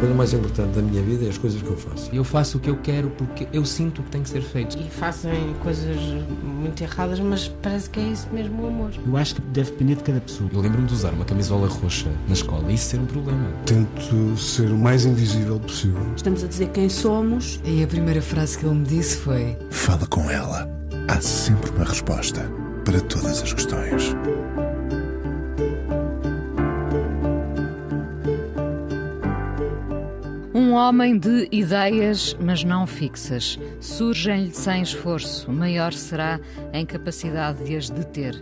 coisa mais importante da minha vida é as coisas que eu faço. Eu faço o que eu quero porque eu sinto que tem que ser feito. E fazem coisas muito erradas, mas parece que é isso mesmo o amor. Eu acho que deve depender de cada pessoa. Eu lembro-me de usar uma camisola roxa na escola e isso ser um problema. Tento ser o mais invisível possível. Estamos a dizer quem somos. E a primeira frase que ele me disse foi: Fala com ela. Há sempre uma resposta para todas as questões. Um homem de ideias, mas não fixas. Surgem-lhe sem esforço, maior será a incapacidade de as deter.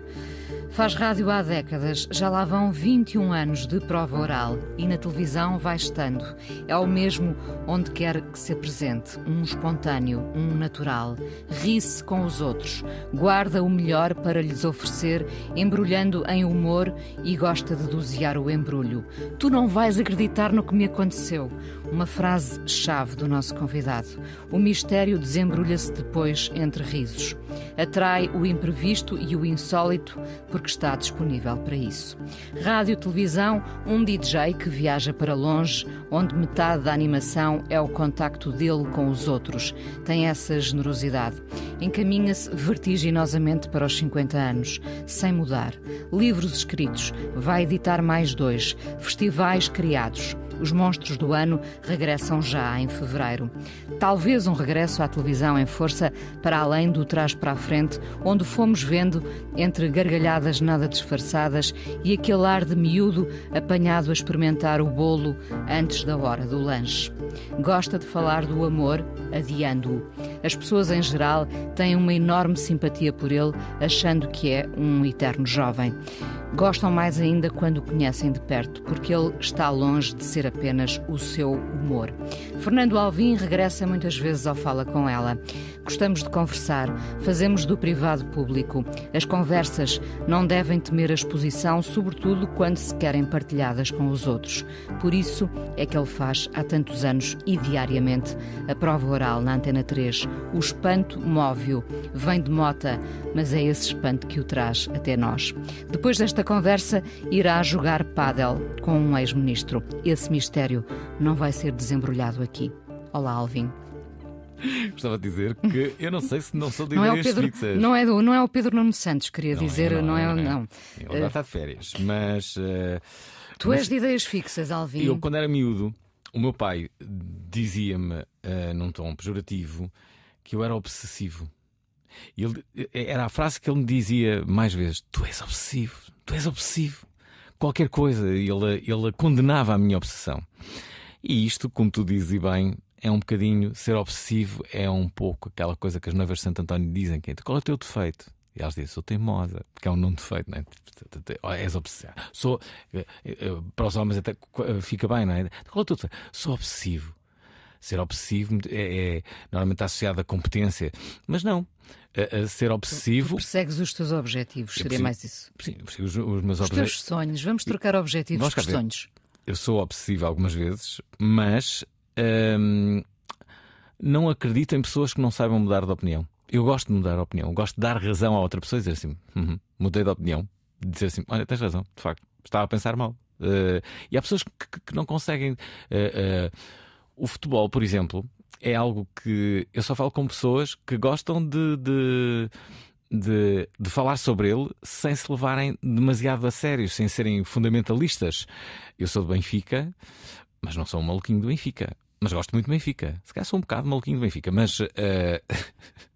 Faz rádio há décadas, já lá vão 21 anos de prova oral e na televisão vai estando. É o mesmo onde quer que se apresente, um espontâneo, um natural. Ri-se com os outros, guarda o melhor para lhes oferecer, embrulhando em humor e gosta de dosear o embrulho. Tu não vais acreditar no que me aconteceu. Uma frase-chave do nosso convidado. O mistério desembrulha-se depois entre risos. Atrai o imprevisto e o insólito porque está disponível para isso. Rádio televisão, um DJ que viaja para longe, onde metade da animação é o contacto dele com os outros. Tem essa generosidade. Encaminha-se vertiginosamente para os 50 anos, sem mudar. Livros escritos, vai editar mais dois. Festivais criados os monstros do ano regressam já em fevereiro. Talvez um regresso à televisão em força para além do trás para a frente, onde fomos vendo entre gargalhadas nada disfarçadas e aquele ar de miúdo apanhado a experimentar o bolo antes da hora do lanche. Gosta de falar do amor, adiando-o. As pessoas em geral têm uma enorme simpatia por ele, achando que é um eterno jovem. Gostam mais ainda quando o conhecem de perto, porque ele está longe de ser apenas o seu humor. Fernando Alvim regressa muitas vezes ao Fala com ela. Gostamos de conversar, fazemos do privado público. As conversas não devem temer a exposição, sobretudo quando se querem partilhadas com os outros. Por isso é que ele faz há tantos anos e diariamente a prova oral na Antena 3. O espanto móvel vem de mota, mas é esse espanto que o traz até nós. Depois desta conversa, irá jogar pádel com um ex-ministro. Esse mistério não vai ser desembrulhado aqui. Olá, Alvin. Gostava de dizer que eu não sei se não sou de não é ideias é Pedro, fixas. Não é, do, não é o Pedro Nuno Santos, queria não é, dizer, é, não, não, é, não. É. não. Ele já eh, está de férias, mas. Uh, tu mas és de ideias fixas, Alvin. Eu, quando era miúdo, o meu pai dizia-me, uh, num tom pejorativo, que eu era obsessivo. Ele, era a frase que ele me dizia mais vezes: Tu és obsessivo, tu és obsessivo. Qualquer coisa, ele, ele condenava a minha obsessão. E isto, como tu dizes e bem, é um bocadinho ser obsessivo, é um pouco aquela coisa que as noivas de Santo António dizem: que é, qual é o teu defeito? E elas dizem, sou teimosa, porque é um nome defeito, não é? És obsessivo. Sou, eh, eh, para os homens até eh, fica bem, não é? Qual é o teu defeito? Sou obsessivo. Ser obsessivo é, é normalmente está associado à competência, mas não. A, a ser obsessivo. Tu, persegues os teus objetivos, seria persigo, mais isso. Sim, os, os meus objetivos. Os teus sonhos, vamos trocar objetivos por sonhos. Eu sou obsessivo algumas vezes, mas não acredito em pessoas que não saibam mudar de opinião. Eu gosto de mudar de opinião, gosto de dar razão a outra pessoa e dizer assim: uhum, mudei de opinião. Dizer assim: olha, tens razão, de facto, estava a pensar mal. Uh, e há pessoas que, que não conseguem. Uh, uh, o futebol, por exemplo, é algo que eu só falo com pessoas que gostam de, de, de, de falar sobre ele sem se levarem demasiado a sério, sem serem fundamentalistas. Eu sou do Benfica, mas não sou um maluquinho do Benfica. Mas gosto muito do Benfica. Se calhar sou um bocado maluquinho do Benfica, mas. Uh...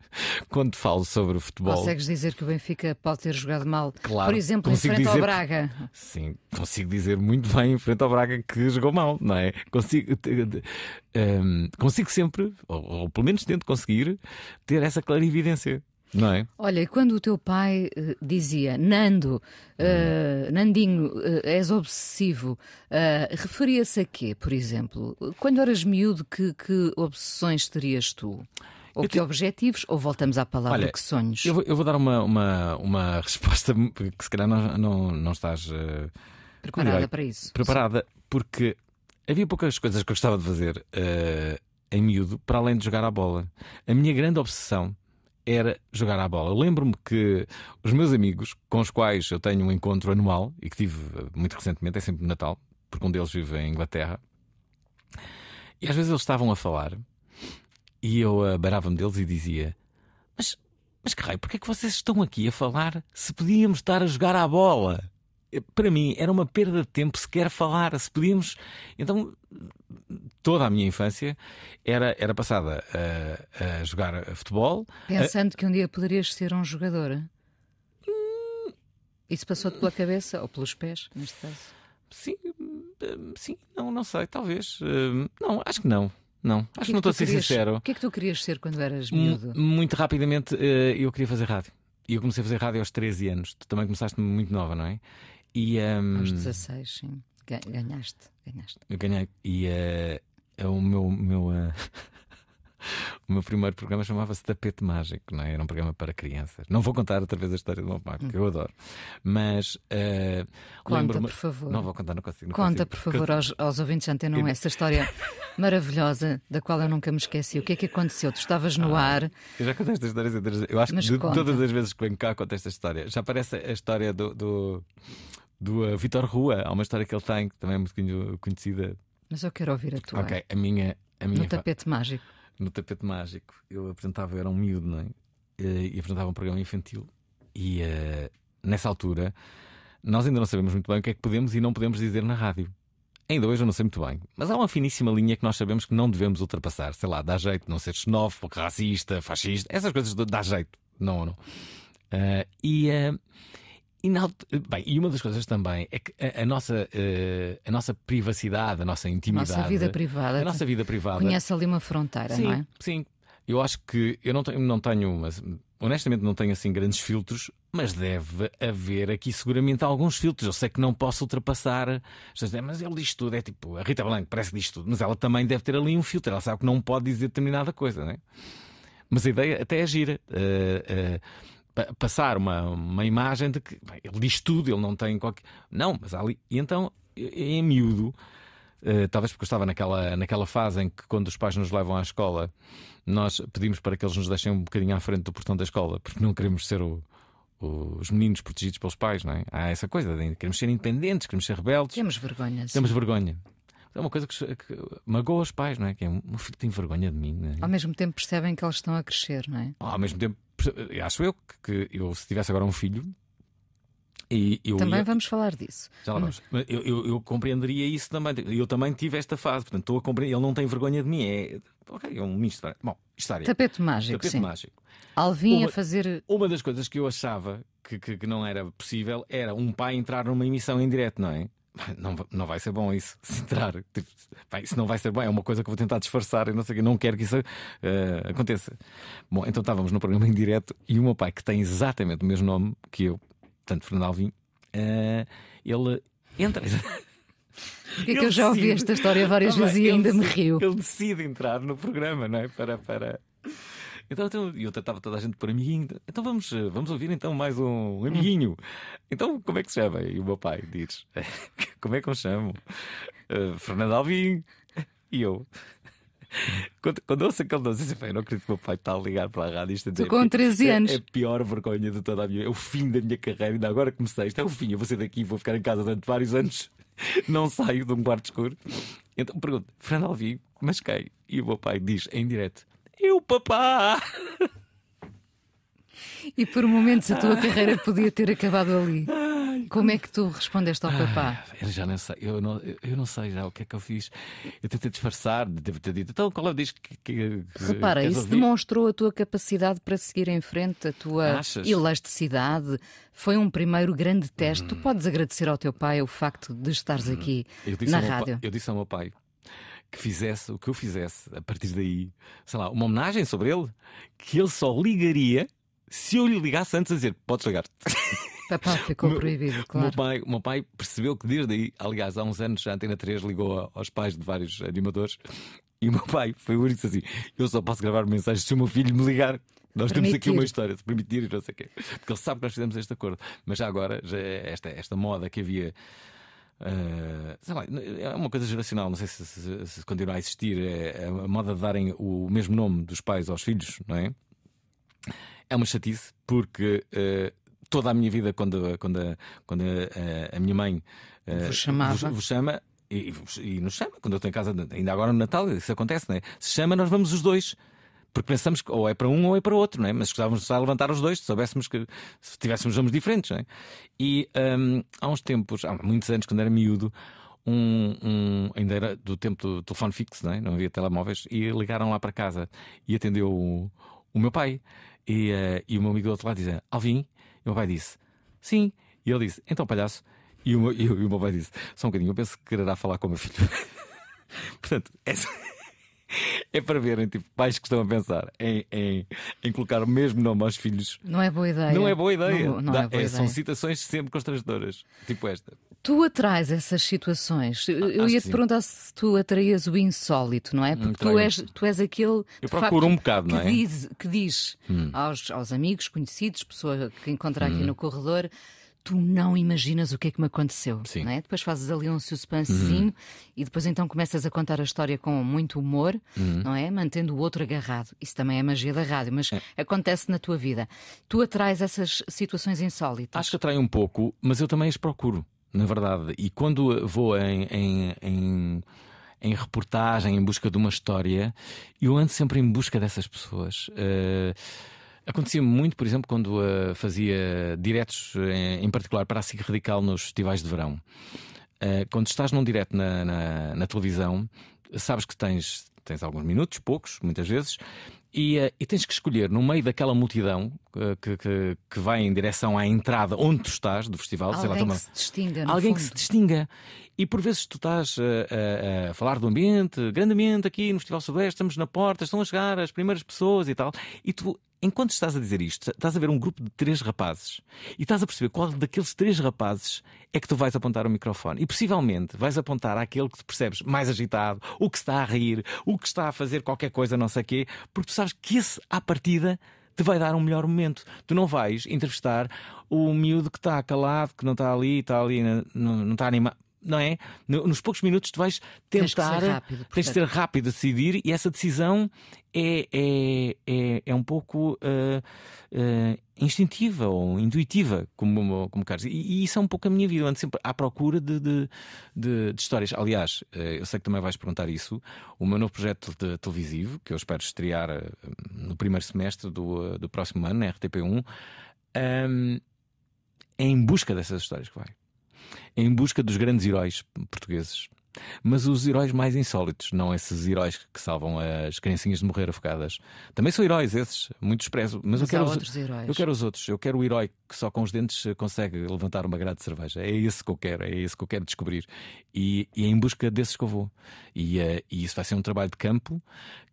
quando falo sobre o futebol. Consegues dizer que o Benfica pode ter jogado mal, claro, por exemplo, em frente dizer, ao Braga? Sim, consigo dizer muito bem em frente ao Braga que jogou mal, não é? Consigo, eh, ehm, consigo sempre, ou, ou, pelo menos tento conseguir, ter essa clarividência. Não é? Olha, e quando o teu pai uh, dizia Nando, uh, Nandinho, uh, és obsessivo, referia-se a quê, por exemplo? Quando eras miúdo, que, que obsessões terias tu? Ou que te... objetivos, ou voltamos à palavra Olha, que sonhos? Eu vou, eu vou dar uma, uma, uma, resposta que se calhar não, não, não estás preparada para isso. Preparada, Sim. porque havia poucas coisas que eu gostava de fazer em miúdo, para além de jogar à bola. A minha grande obsessão era jogar à bola. Eu lembro-me que os meus amigos, com os quais eu tenho um encontro anual e que tive eh, muito recentemente, é sempre Natal, porque um deles vive em Inglaterra, e às vezes eles estavam a falar e eu abarava-me deles e dizia: Mas, mas que raio, porque é que vocês estão aqui a falar se podíamos estar a jogar à bola? para mim, era uma perda de tempo sequer falar. Se podíamos. Então, toda a minha infância era, era passada a, a jogar futebol. Pensando a... que um dia poderias ser um jogador. Hum... Isso passou-te pela cabeça ou pelos pés, neste caso? Sim, hum, sim, não, não sei, talvez. Hum, não, acho que não. Não, acho que, é que não estou a ser querias, sincero. O que é que tu querias ser quando eras miúdo? muito rapidamente, eh, eu queria fazer rádio. E eu comecei a fazer rádio aos 13 anos. Tu também começaste muito nova, não é? E, um... Aos 16, hum, sim. Ganhaste, ganhaste. Eu ganhei. E uh, o meu. meu uh... O meu primeiro programa chamava-se Tapete Mágico, não é? era um programa para crianças. Não vou contar outra vez a história do meu pai, que eu adoro. Mas. Uh, Conta, por favor. Não vou contar, não consigo. Não Conta, consigo. por favor, aos, aos ouvintes de eu... essa história maravilhosa da qual eu nunca me esqueci. O que é que aconteceu? Tu estavas no ah, ar. Eu já contei estas histórias. Eu acho que de, todas as vezes que venho cá conto esta história. Já aparece a história do... do do uh, Vitor Rua. Há uma história que ele tem, que também é muito conhecida. Mas eu quero ouvir a tua. Ok, a minha. A minha no tapete mágico. No tapete mágico. Eu apresentava, eu era um miúdo, não é? Eh, e apresentava um programa infantil. E uh, nessa altura, nós ainda não sabemos muito bem o que é que podemos e não podemos dizer na rádio. Ainda hoje eu não sei muito bem, mas há uma finíssima linha que nós sabemos que não devemos ultrapassar. Sei lá, dá jeito não ser xenófobo, racista, fascista, essas coisas dá jeito. Não, não. Uh, e, uh, e, na, bem, e uma das coisas também é que a, a nossa, a, eh, a nossa privacidade, a nossa intimidade. Nossa vida privada. A nossa vida privada. Conhece ali uma fronteira, sim, não é? Sim. Eu acho que eu não tenho, não tenho mas, honestamente não tenho assim grandes filtros, mas deve haver aqui seguramente alguns filtros. Eu sei que não posso ultrapassar, mas ele diz tudo, é tipo, a Rita Blanco parece que diz tudo, mas ela também deve ter ali um filtro, ela sabe que não pode dizer determinada coisa, não é? Mas a ideia até é gira. Uh, uh, passar uma, uma imagem de que bem, ele diz tudo, ele não tem qualquer. Não, mas ali. E então, em miúdo, eh, talvez porque eu estava naquela, naquela fase em que, quando os pais nos levam à escola, nós pedimos para que eles nos deixem um bocadinho à frente do portão da escola, porque não queremos ser o, o, os meninos protegidos pelos pais, não é? Há essa coisa, de, queremos ser independentes, queremos ser rebeldes. Temos vergonha. Sim. Temos vergonha. É uma coisa que, que, magoa os pais, não é? Que é, meu filho tem vergonha de mim. É? Ao mesmo tempo percebem que eles estão a crescer, não é? Ao mesmo tempo eh, acho eu que, que eu, se tivesse agora um filho, também ia... vamos falar disso. Já lá vamos. Hum. Eu, eu, eu, compreenderia isso também. Eu também tive esta fase, portanto, estou a compreender. Ele não tem vergonha de mim. É, okay, é um misto. Bom, história. Tapete mágico. Tapete sim. mágico. Alvin uma, a fazer. Uma das coisas que eu achava que, que, que, não era possível era um pai entrar numa emissão em direto, não é? não, não vai ser bom isso. Se entrar, tipo, bem, isso não vai ser bom, é uma coisa que vou tentar disfarçar e não sei o não quero que isso uh, aconteça. Bom, então estávamos no programa em direto e o meu pai, que tem exatamente o mesmo nome que eu, tanto Fernando Alvim, uh, ele entra. Porque é que eu já ouvi decide... esta história várias ah, vezes e ainda decide, me rio. Ele decide entrar no programa, não é? Para, para, então eu então, tratava toda a gente por amiguinho. Então, então vamos, eh, vamos ouvir então mais um amiguinho. Então como é que se chama? E o meu pai diz: Como é que me chamo? Uh, Fernando Alvim. E eu. Quando, quando ouço aquele doce, assim, eu não acredito que o meu pai está a ligar para a rádio. Isto dizer, com 13 é, anos. É, é, a pior vergonha de toda a minha. É o fim da minha carreira. Ainda agora comecei. Isto é o fim. Eu vou sair daqui, vou ficar em casa durante vários anos. Não saio de um quarto escuro. Então pergunto: Fernando Alvim, mas quem? E o meu pai diz em direto: eu, papá! E por momentos a tua carreira podia ter acabado ali. Como é que tu respondeste ao papá? Ah, eu já não sei, eu não, eu não sei já o que é que eu fiz. Eu tentei disfarçar, devo ter dito. Então, qual é o disco que, que. Repara, isso ouvir? demonstrou a tua capacidade para seguir em frente, a tua Achas? elasticidade. Foi um primeiro grande teste. Hum. Tu podes agradecer ao teu pai o facto de estares hum. aqui na rádio. eu disse ao meu pai: que fizesse o que eu fizesse a partir daí, sei lá, uma homenagem sobre ele que ele só ligaria se eu lhe ligasse antes a dizer: podes ligar. Papá tá, ficou meu, proibido, claro. Meu pai, meu pai percebeu que desde aí, aliás, há uns anos, a Antena 3 ligou aos pais de vários animadores e o meu pai foi o único assim: eu só posso gravar mensagens se o meu filho me ligar. Nós permitir. temos aqui uma história de permitir e não sei o quê. Porque ele sabe que nós fizemos este acordo. Mas já agora, já é esta, esta moda que havia Uh, sei lá, é uma coisa geracional, não sei se, se, se continua a existir é, é, a moda de darem o mesmo nome dos pais aos filhos, não é? É uma chatice porque uh, toda a minha vida, quando, quando, quando a, ah, a, minha mãe uh, vos, vos, vos chama e, e, nos chama, quando eu estou em casa, ainda agora no Natal, isso acontece, não é? Se chama, nós vamos os dois porque pensamos que ou é para um ou é para outro, não é? mas gostávamos de levantar os dois se soubéssemos que se tivéssemos nomes diferentes. Não é? E um, há uns tempos, há muitos anos, quando era miúdo, um, um, ainda era do tempo do telefone fixo, não, é? não havia telemóveis, e ligaram lá para casa e atendeu o, o meu pai. E, uh, e, o meu amigo do outro lado dizia: Alvin? E o meu pai disse: Sim. E ele disse: Então, palhaço. E o meu, e o meu pai disse: Só um bocadinho, eu penso que quererá falar com o meu filho. Portanto, essa. É para verem, tipo, pais que estão a pensar em, em, em, colocar o mesmo nome aos filhos. Não é boa ideia. Não é boa é ideia. Não, não Dá, é boa é, ideia. São situações sempre constrangedoras, tipo esta. Tu atrais essas situações. Ah, eu ia te perguntar se tu atraías o insólito, não é? Hum, Porque tu és, tu és aquele. Eu procuro facto, um bocado, que não é? Diz, que diz hum. aos, aos amigos, conhecidos, pessoa que encontra aqui hum. no corredor tu não imaginas o que é que me aconteceu. É? Depois fazes ali um suspensezinho uhum. e depois então começas a contar a história com muito humor, uhum. não é? Mantendo o outro agarrado. Isso também é magia da rádio, mas é. acontece na tua vida. Tu atrais essas situações insólitas? Acho que atrai um pouco, mas eu também as procuro, na verdade. E quando vou em, em, em em reportagem, em busca de uma história, eu ando sempre em busca dessas pessoas. Uh, Acontecia muito, por exemplo, quando uh, fazia diretos, em, eh, em, particular para a SIC Radical, nos festivais de verão. Uh, quando estás num direto na, na, na, televisão, sabes que tens, tens alguns minutos, poucos, muitas vezes, e, uh, e tens que escolher, no meio daquela multidão que, que, que, vai em direção à entrada onde tu estás do festival, alguém sei lá, toma... que se distinga. Alguém fundo. que se distinga. E por vezes tu estás a, eh, a, eh, a falar do ambiente, grandemente aqui no Festival Sudoeste, estamos na porta, estão a chegar as primeiras pessoas e tal, e tu enquanto estás a dizer isto, estás a ver um grupo de três rapazes e estás a perceber qual daqueles três rapazes é que tu vais apontar o microfone. E possivelmente vais apontar àquele que te percebes mais agitado, o que está a rir, o que está a fazer qualquer coisa, não sei o quê, porque tu sabes que esse, à partida, te vai dar um melhor momento. Tu não vais entrevistar o miúdo que está calado, que não está ali, está ali, não, não está animado não é? Nos poucos minutos tu vais tentar. Tens de ser rápido. Tens de ser rápido a decidir e essa decisão é, é, é, é um pouco uh, uh, instintiva ou intuitiva, como, como Carlos E, e, isso é um pouco a minha vida. Eu ando sempre à procura de, de, de, de, histórias. Aliás, eh, eu sei que também vais perguntar isso. O meu novo projeto de, televisivo, que eu espero estrear no primeiro semestre do, do próximo ano, na RTP1, um, é em busca dessas histórias que vai em busca dos grandes heróis portugueses. Mas os heróis mais insólitos, não esses heróis que salvam as criancinhas de morrer afogadas. Também são heróis esses, muito expresso. Mas, mas eu quero os outros heróis. Eu quero os outros. Eu quero o herói que só com os dentes consegue levantar uma grade de cerveja. É esse que eu quero, é esse que eu quero descobrir. E, e é em busca desses que eu vou. E, uh, e isso vai ser um trabalho de campo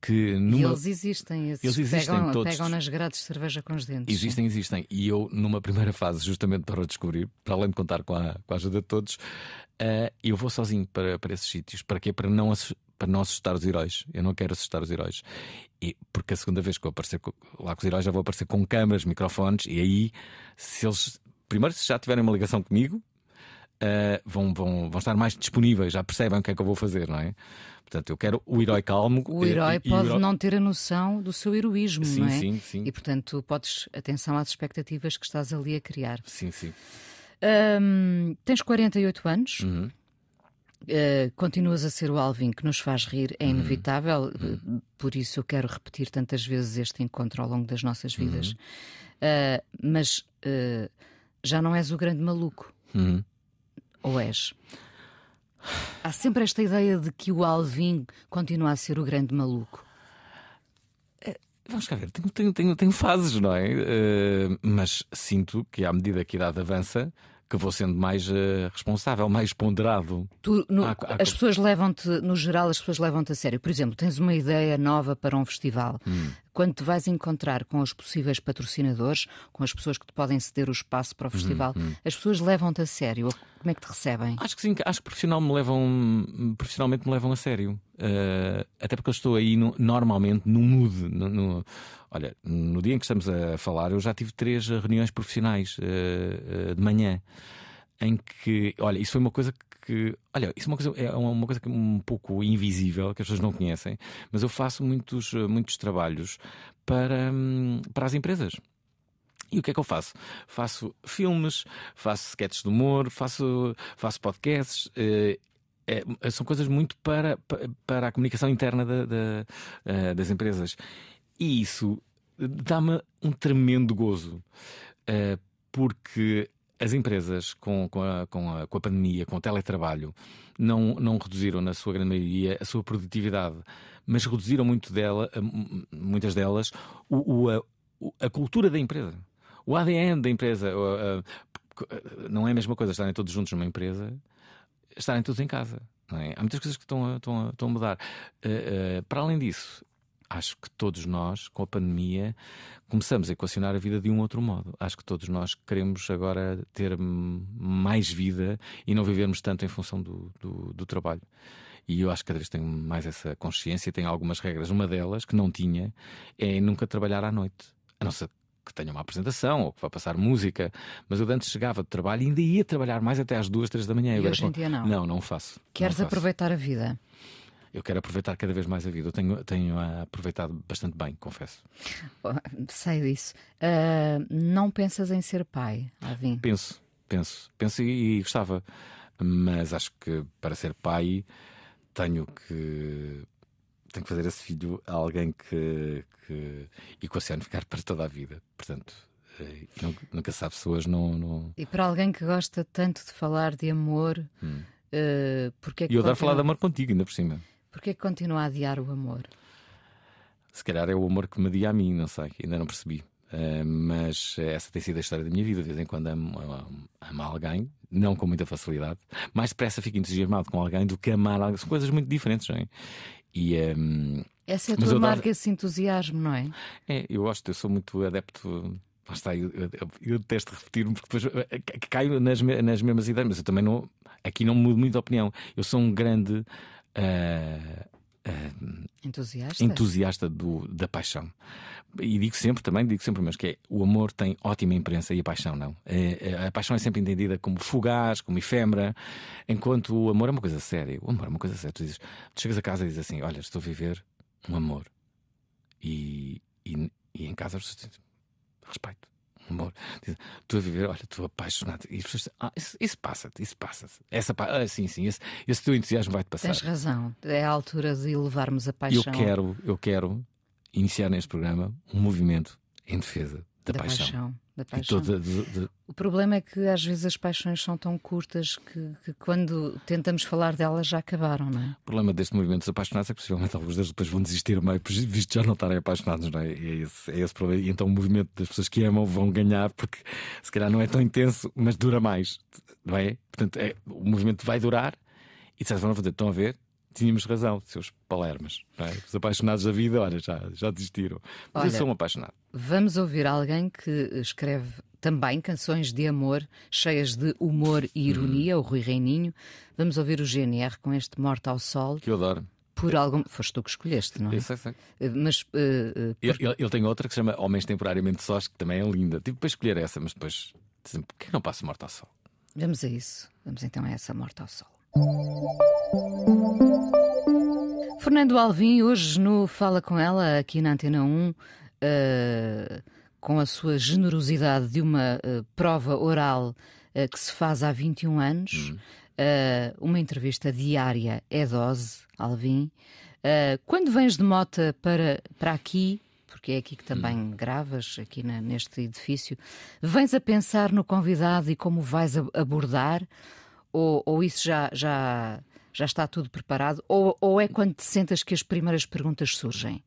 que. Numa... E eles existem, esses eles existem pegam, todos. pegam nas grades de cerveja com os dentes. É? Existem, existem. E eu, numa primeira fase, justamente para o descobrir, para além de contar com a, com a ajuda de todos, Uh, eu vou sozinho para, para esses sítios. Para quê? Para não, para não assustar os heróis. Eu não quero assustar os heróis. E, porque a segunda vez que eu aparecer com, lá com os heróis, já vou aparecer com câmaras, microfones, e aí, se eles. Primeiro, se já tiverem uma ligação comigo, Uh, vão, vão, vão estar mais disponíveis, já percebem o que é que eu vou fazer, não é? Portanto, eu quero o herói calmo. O herói e, eh, pode e o herói... não ter a noção do seu heroísmo, sim, não é? Sim, sim. E portanto, podes atenção às expectativas que estás ali a criar. Sim, sim. Um, tens 48 anos. Uhum. Uh, continuas a ser o Alvin que nos faz rir, é uhum. inevitável, uhum. uh, por isso eu quero repetir tantas vezes este encontro ao longo das nossas uhum. vidas. Uhum. Uh, mas eh, já não és o grande maluco, uhum. ou és? Há sempre esta ideia de que o Alvin continua a ser o grande maluco. Vamos cá ver, tenho, tenho, tenho, tenho fases, não é? Uh, mas sinto que à medida que a idade avança, que vou sendo mais uh, responsável, mais ponderado. Tu, no, há, há... as pessoas levam-te, no geral, as pessoas levam-te a sério. Por exemplo, tens uma ideia nova para um festival. Hum quando te vais encontrar com os possíveis patrocinadores, com as pessoas que te podem ceder o espaço para o festival, uhum, uhum. as pessoas levam-te a sério? Como é que te recebem? Acho que sim, acho que profissional me levam, profissionalmente me levam a sério. Uh, até porque eu estou aí no, normalmente no mood. No, no, olha, no dia em que estamos a falar, eu já tive três reuniões profissionais uh, uh, de manhã em que, olha, isso foi uma coisa que que, olha, isso é uma coisa, é uma coisa que é um pouco invisível, que as pessoas não conhecem, mas eu faço muitos, eh, muitos trabalhos para, hum, para as empresas. E o que é que eu faço? Faço filmes, faço sketches de humor, faço, faço podcasts. Eh, é, são coisas muito para, para a comunicação interna da, da, eh, das empresas. E isso dá-me um tremendo gozo, porque as empresas, com, com, a, com, a, com a pandemia, com o teletrabalho, não, não reduziram, na sua grande maioria, a sua produtividade, mas reduziram muito dela, muitas delas o, o, a, a cultura da empresa. O ADN da empresa. Não é a mesma coisa estarem todos juntos numa empresa, estarem todos em casa. É? Há muitas coisas que estão a, estão a, estão a mudar. Eh, eh, para além disso, acho que todos nós, com a pandemia, começamos a equacionar a vida de um outro modo. Acho que todos nós queremos agora ter mais vida e não vivermos tanto em função do, do, do trabalho. E eu acho que cada vez tenho mais essa consciência. Tenho algumas regras. Uma delas, que não tinha, é nunca trabalhar à noite. A não ser que tenha uma apresentação ou que vá passar música. Mas eu antes chegava de trabalho e ainda ia trabalhar mais até às duas, três da manhã. E agora, hoje em dia não. Não, não faço. Queres não faço. aproveitar a vida? eu quero aproveitar cada vez mais a vida. Eu tenho, tenho ah, aproveitado bastante bem, confesso. Sei disso. Uh, não pensas em ser pai, Alvin? Penso, penso, penso e, e gostava, mas acho que para ser pai tenho que tenho que fazer esse filho a alguém que, que equacione ficar para toda a vida. Portanto, eh, nunca, nunca sabe se hoje não, não, E para alguém que gosta tanto de falar de amor, hum. uh, eh, porque é que. E eu dar falar de amor contigo, ainda por cima. Porquê que continua a adiar o amor? Se calhar é o amor que me adia a mim, não sei, ainda não percebi. Uh, mas essa tem sido a história da minha vida. De vez em quando amo, amo, amo alguém, não com muita facilidade. Mais depressa fico entusiasmado com alguém do que amar alguém. São coisas muito diferentes, não é? E, um, ehm, Essa é a tua marca, esse entusiasmo, não é? É, eu gosto, eu sou muito adepto. Lá está, eu, eu, eu detesto repetir-me porque depois eh, caio nas, nas mesmas ideias, mas eu também não. Aqui não mudo muito a opinião. Eu sou um grande Uh, entusiasta, entusiasta do, da paixão. E digo sempre também, digo sempre, mesmo que é, o amor tem ótima imprensa e a paixão não. É, é, a paixão é sempre entendida como fugaz, como efêmera, enquanto o amor é uma coisa séria. O amor é uma coisa séria. Tu, dizes, tu chegas a casa e dizes assim: Olha, estou a viver um amor. E, e, e em casa respeito amor. Estou tu a viver, olha, estou apaixonado. E as pessoas ah, isso, isso passa-te, isso passa te pa, ah, sim, sim, esse, esse teu entusiasmo vai-te passar. Tens razão. É a altura de elevarmos a paixão. Eu quero, eu quero iniciar neste programa um movimento em defesa da, da paixão. paixão da paixão. Toda, de, de... O problema é que às vezes as paixões são tão curtas que, que, quando tentamos falar delas já acabaram, não é? O problema deste movimento dos apaixonados é que possivelmente alguns deles depois vão desistir a meio, visto já não estarem apaixonados, não é? É esse, é esse problema. E então o movimento das pessoas que amam vão ganhar porque se calhar não é tão intenso, mas dura mais, não é? Portanto, é, o movimento vai durar e de certa forma vão dizer, estão a ver, tínhamos razão, seus palermas. É? Os apaixonados da vida, olha, já, já desistiram. Mas olha, eu sou um apaixonado. Vamos ouvir alguém que escreve também canções de amor, cheias de humor e ironia, hum. o Rui Reininho. Vamos ouvir o GNR com este Morte ao Sol. Que eu adoro. Por algum... Foste tu que escolheste, não é? Eu sei, sei. Eh, mas, uh, eh, por... Eh, ele, ele tem outra que se chama Homens Temporariamente Sós, que também é linda. Tive para escolher essa, mas depois... Por que não passo Morte ao Sol? Vamos a isso. Vamos então a essa Morte ao Sol. Fernando Alvim, hoje no Fala Com Ela, aqui na Antena 1, uh, eh, com a sua generosidade de uma uh, prova oral uh, que se faz há 21 anos, hum. uma entrevista diária é dose, Alvim. quando vens de mota para, para aqui, porque é aqui que também hum. gravas, aqui na, neste edifício, vens a pensar no convidado e como vais abordar? Ou, ou isso já, já, já está tudo preparado? Ou, ou é quando te sentas que as primeiras perguntas surgem?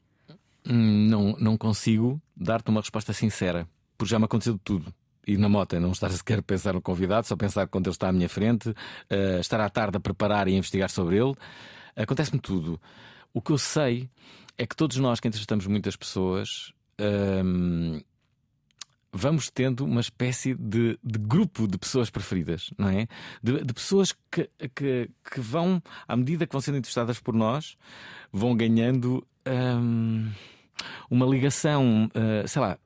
Hum, não, não consigo dar-te uma resposta sincera, porque já me aconteceu de tudo e na moto, é não estar sequer a pensar no convidado, só pensar quando ele está à minha frente, uh, estar à tarde a preparar e a investigar sobre ele. Acontece-me tudo. O que eu sei é que todos nós que entrevistamos muitas pessoas. Hum, vamos tendo uma espécie de, de grupo de pessoas preferidas, não é? De, de pessoas que, que, que, vão, à medida que vão sendo entrevistadas por nós, vão ganhando hum, uma ligação, uh, sei lá.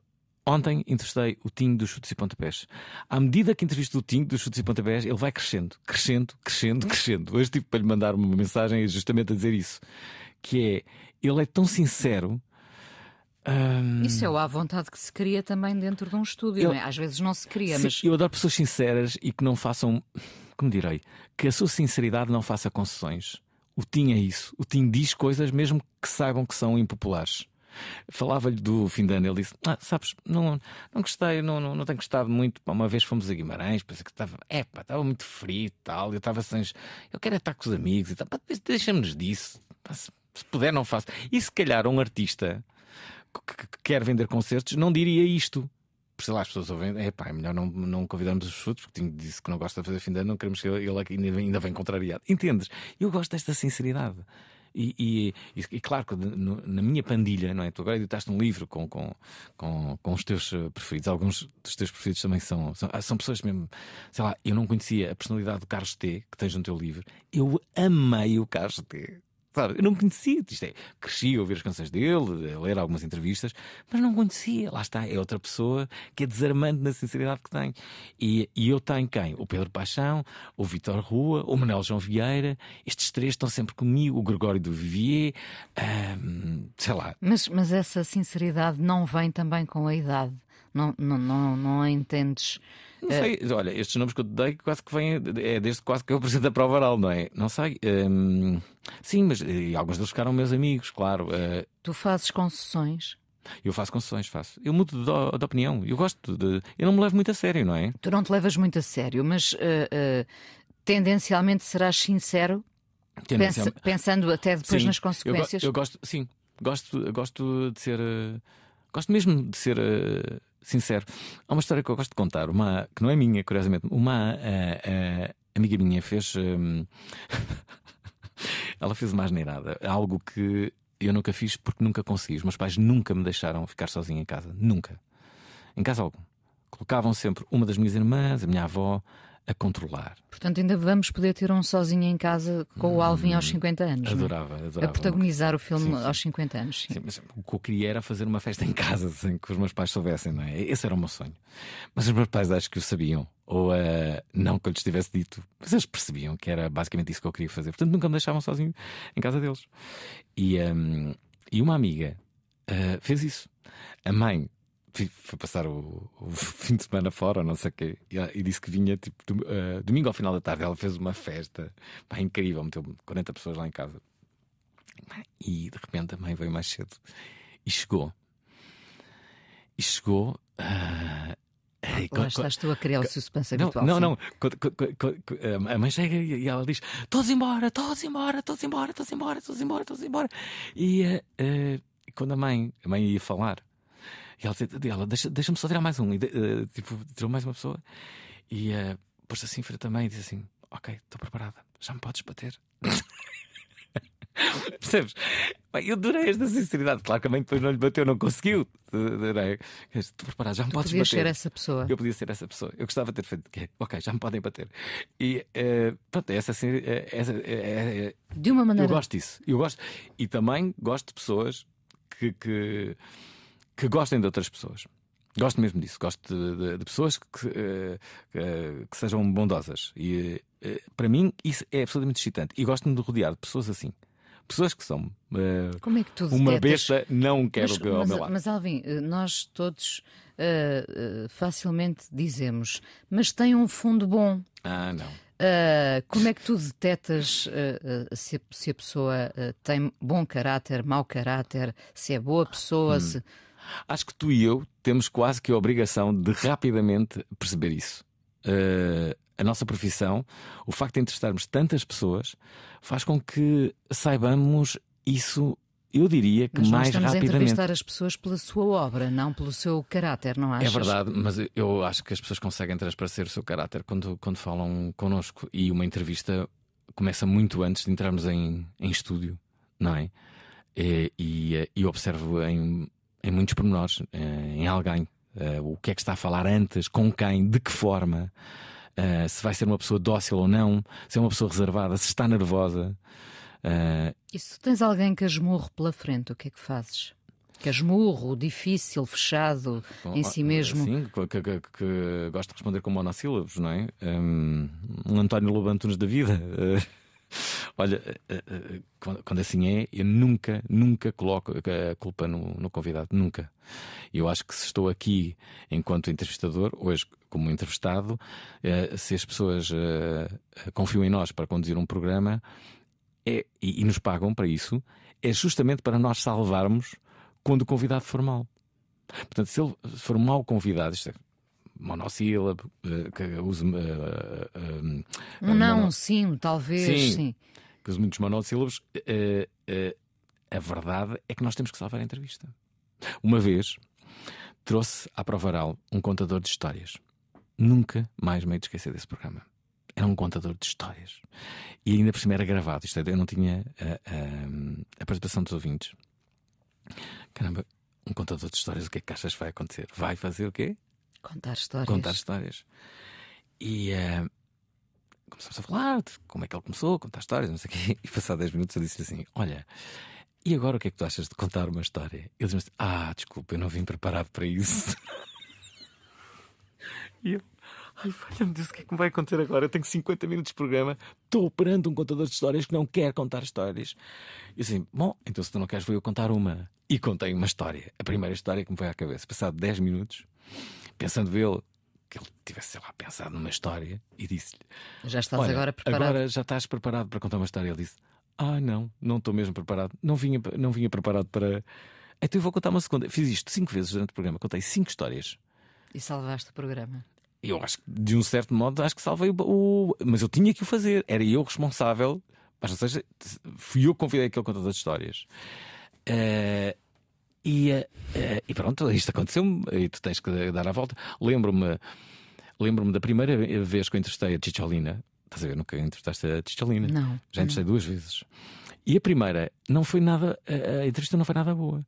Ontem entrevistei o Tim dos Chutes e Pontapés. À medida que entrevisto o Tim dos Chutes e Pontapés, ele vai crescendo, crescendo, crescendo, uhum. crescendo. Hoje tive para lhe mandar uma mensagem justamente a dizer isso, que é, ele é tão sincero um... Isso é o à vontade que se cria também dentro de um estúdio, eu... não é? Às vezes não se cria, Sim, mas. Eu adoro pessoas sinceras e que não façam. Como direi? Que a sua sinceridade não faça concessões. O Tim é isso. O Tim diz coisas mesmo que saibam que são impopulares. Falava-lhe do fim de ano, ele disse: ah, Sabes, não, não gostei, não, não, não tenho gostado muito. Uma vez fomos a Guimarães, pensei que estava, epa, estava muito frio e tal. Eu estava sem. Eu quero é estar com os amigos e tal. Deixa-me-nos disso. Se puder, não faço. E se calhar um artista que quer vender concertos não diria isto. Por sei lá, as pessoas ouvem, é pá, é melhor não, não convidarmos os frutos, porque disse que não gosta de fazer fim de ano, não queremos que ele ainda, ainda vem contrariado. Entendes? Eu gosto desta sinceridade. E, e, e, e, claro que na minha pandilha, não é? Tu agora editaste um livro com, com, com, com os teus eh, preferidos. Alguns dos teus preferidos também são, são, ah, são pessoas mesmo. Sei lá, eu não conhecia a personalidade do Carlos T, que tens no teu livro. Eu amei o Carlos T. Claro, eu não conhecia. Isto é, cresci a ouvir as canções dele, a ler algumas entrevistas, mas não conhecia. Lá está, é outra pessoa que é desarmante na sinceridade que tem. E, e eu tenho quem? O Pedro Paixão, o Vitor Rua, o Manuel João Vieira. Estes três estão sempre comigo. O Gregório do Vivier, hum, sei lá. Mas, mas essa sinceridade não vem também com a idade? não, não, não, não entendes. Não sei, uh... olha, estes nomes que eu te dei quase que vêm, é desde quase que eu apresento a prova oral, não é? Não sei. Um, sim, mas eh, e alguns deles ficaram meus amigos, claro. Uh... Tu fazes concessões? Eu faço concessões, faço. Eu mudo de, de, opinião. Eu gosto de. Eu não me levo muito a sério, não é? Tu não te levas muito a sério, mas uh, tendencialmente serás sincero, Pensa, pensando até depois sim, nas consequências. Eu, eu, gosto, sim, gosto, gosto de ser. Uh, gosto mesmo de ser. Uh, sincero. Há uma história que eu gosto de contar, uma, que não é minha, curiosamente. Uma uh, uh, amiga minha fez. Hum, ela fez uma asneirada. Algo que eu nunca fiz porque nunca consegui. Os meus pais nunca me deixaram ficar sozinho em casa. Nunca. Em casa algum. Colocavam sempre uma das minhas irmãs, a minha avó, a controlar. Portanto, ainda vamos poder ter um sozinho em casa com o Alvin aos 50 hum, anos. É? Adorava, adorava. A protagonizar o filme sim, sim. aos 50 anos. Sim. Sim, o que eu queria era fazer uma festa em casa sem que os meus pais soubessem, não é? Esse era o meu sonho. Mas os meus pais acho que o sabiam. Ou uh, não que eu lhes tivesse dito, mas eles percebiam que era basicamente isso que eu queria fazer. Portanto, nunca me deixavam sozinho em casa deles. E, um, e uma amiga uh, fez isso. A mãe foi passar o, o, fim de semana fora, não sei o quê, e, e, disse que vinha tipo, uh, domingo ao final da tarde. Ela fez uma festa pá, incrível, meteu 40 pessoas lá em casa. E de repente a mãe veio mais cedo e chegou. E chegou. Uh, Lá ah, estás tu a criar o suspense habitual. Não, não, não. A mãe chega e ela diz: Todos embora, todos embora, todos embora, todos embora, todos embora, todos embora. E uh, quando a mãe, a mãe ia falar, e ela disse: ela, deixa-me só tirar mais um. E, uh, tipo, tirou mais uma pessoa. E uh, pôs-se assim em também e disse assim: Ok, estou preparada, já me podes bater. Percebes? Bem, eu adorei esta sinceridade. Claro que a mãe depois não lhe bateu, não conseguiu. É? Estou preparada já me tu podes bater. Eu podia ser essa pessoa. Eu podia ser essa pessoa. Eu gostava de ter feito. É, ok, já me podem bater. E uh, pronto, é essa assim. Essa, de uma maneira. Eu gosto disso. Eu gosto. E também gosto de pessoas que, que que gostem de outras pessoas. Gosto mesmo disso, gosto de, de, de pessoas que, eh, eh, que, sejam bondosas. E eh, para mim isso é absolutamente excitante. E gosto-me de rodear de pessoas assim. Pessoas que são uh, Como é que tu uma besta, não quero mas, que ao mas, meu lado. Mas Alvin, nós todos facilmente dizemos, mas tem um fundo bom. Ah, não. Uh, como é que tu detetas uh, uh, se, se, a pessoa tem bom caráter, mau caráter, se é boa pessoa, hum. se Acho que tu e eu temos quase que a obrigação de rapidamente perceber isso. Uh, a nossa profissão, o facto de entrevistarmos tantas pessoas, faz com que saibamos isso. Eu diria que mas mais rapidamente. rapidamente. Estamos a entrevistar as pessoas pela sua obra, não pelo seu caráter, não é achas? É verdade, mas eu acho que as pessoas conseguem transparecer o seu caráter quando, quando falam connosco. E uma entrevista começa muito antes de entrarmos em, em estúdio, não é? E, e, e observo em em muitos pormenores, eh, em alguém. Eh, o que é que está a falar antes, com quem, de que forma, eh, se vai ser uma pessoa dócil ou não, se é uma pessoa reservada, se está nervosa. E se tens alguém que esmurro pela frente, o que é que fazes? Casmurro, é difícil, fechado em si mesmo. Sim, que, que, que, que gosto de responder com monossílabos, não é? Um, um António Lobo Antunes da vida. Olha, eh, eh, eh, quando assim é, eu nunca, nunca coloco a culpa no, no, convidado, nunca. Eu acho que se estou aqui enquanto entrevistador, hoje como entrevistado, se as pessoas confiam em nós para conduzir um programa é, e, e nos pagam para isso, é justamente para nós salvarmos quando o convidado for mal. Portanto, se ele for mal convidado, isto é, monossílabo, eh, que usa. Uh, um não, mono... sim, talvez. Sim, sim. Que usa muitos monossílabos. Eh, eh, a verdade é que nós temos que salvar a entrevista. Uma vez trouxe à Provaral um contador de histórias. Nunca mais me de esquecer desse programa era um contador de histórias. E ainda por cima era gravado, isto é, eu não tinha a, a, a, participação dos ouvintes. Caramba, um contador de histórias, o que é que achas vai acontecer? Vai fazer o quê? Contar histórias. Contar histórias. E uh, eh, começámos a falar de como é que ele começou, contar histórias, não sei o quê. E passado 10 minutos eu disse assim: Olha, e agora o que é que tu achas de contar uma história? Ele disse assim: Ah, desculpa, eu não vim preparado para isso. e eu. Ai, falha-me disso, o que é que me vai acontecer agora? Eu tenho 50 minutos de programa, estou operando um contador de histórias que não quer contar histórias. E assim, bom, então se tu não queres, vou eu contar uma. E contei uma história, a primeira história que me veio à cabeça. Passado 10 minutos, pensando ele, que ele tivesse, sei lá, pensado numa história e disse-lhe: Já estás agora preparado? Agora já estás preparado para contar uma história. Ele disse: Ah, não, não estou mesmo preparado. Não vinha, não vinha preparado para. Então eu vou contar uma segunda. Fiz isto cinco vezes durante o programa, contei cinco histórias. E salvaste o programa? Eu acho que, de um certo modo, acho que salvei o. o... Mas eu tinha que o fazer, era eu responsável. Mas, ou seja, fui eu que convidei aquele contador de histórias. Uh, e, eh, eh, e pronto, isto aconteceu-me e tu tens que dar a volta. Lembro-me lembro-me da primeira vez que eu entrevistei a Chicholina. Estás a ver? Nunca entrevistaste a Chicholina. Não. Já entrevistei duas vezes. E a primeira não foi nada. A entrevista não foi nada boa.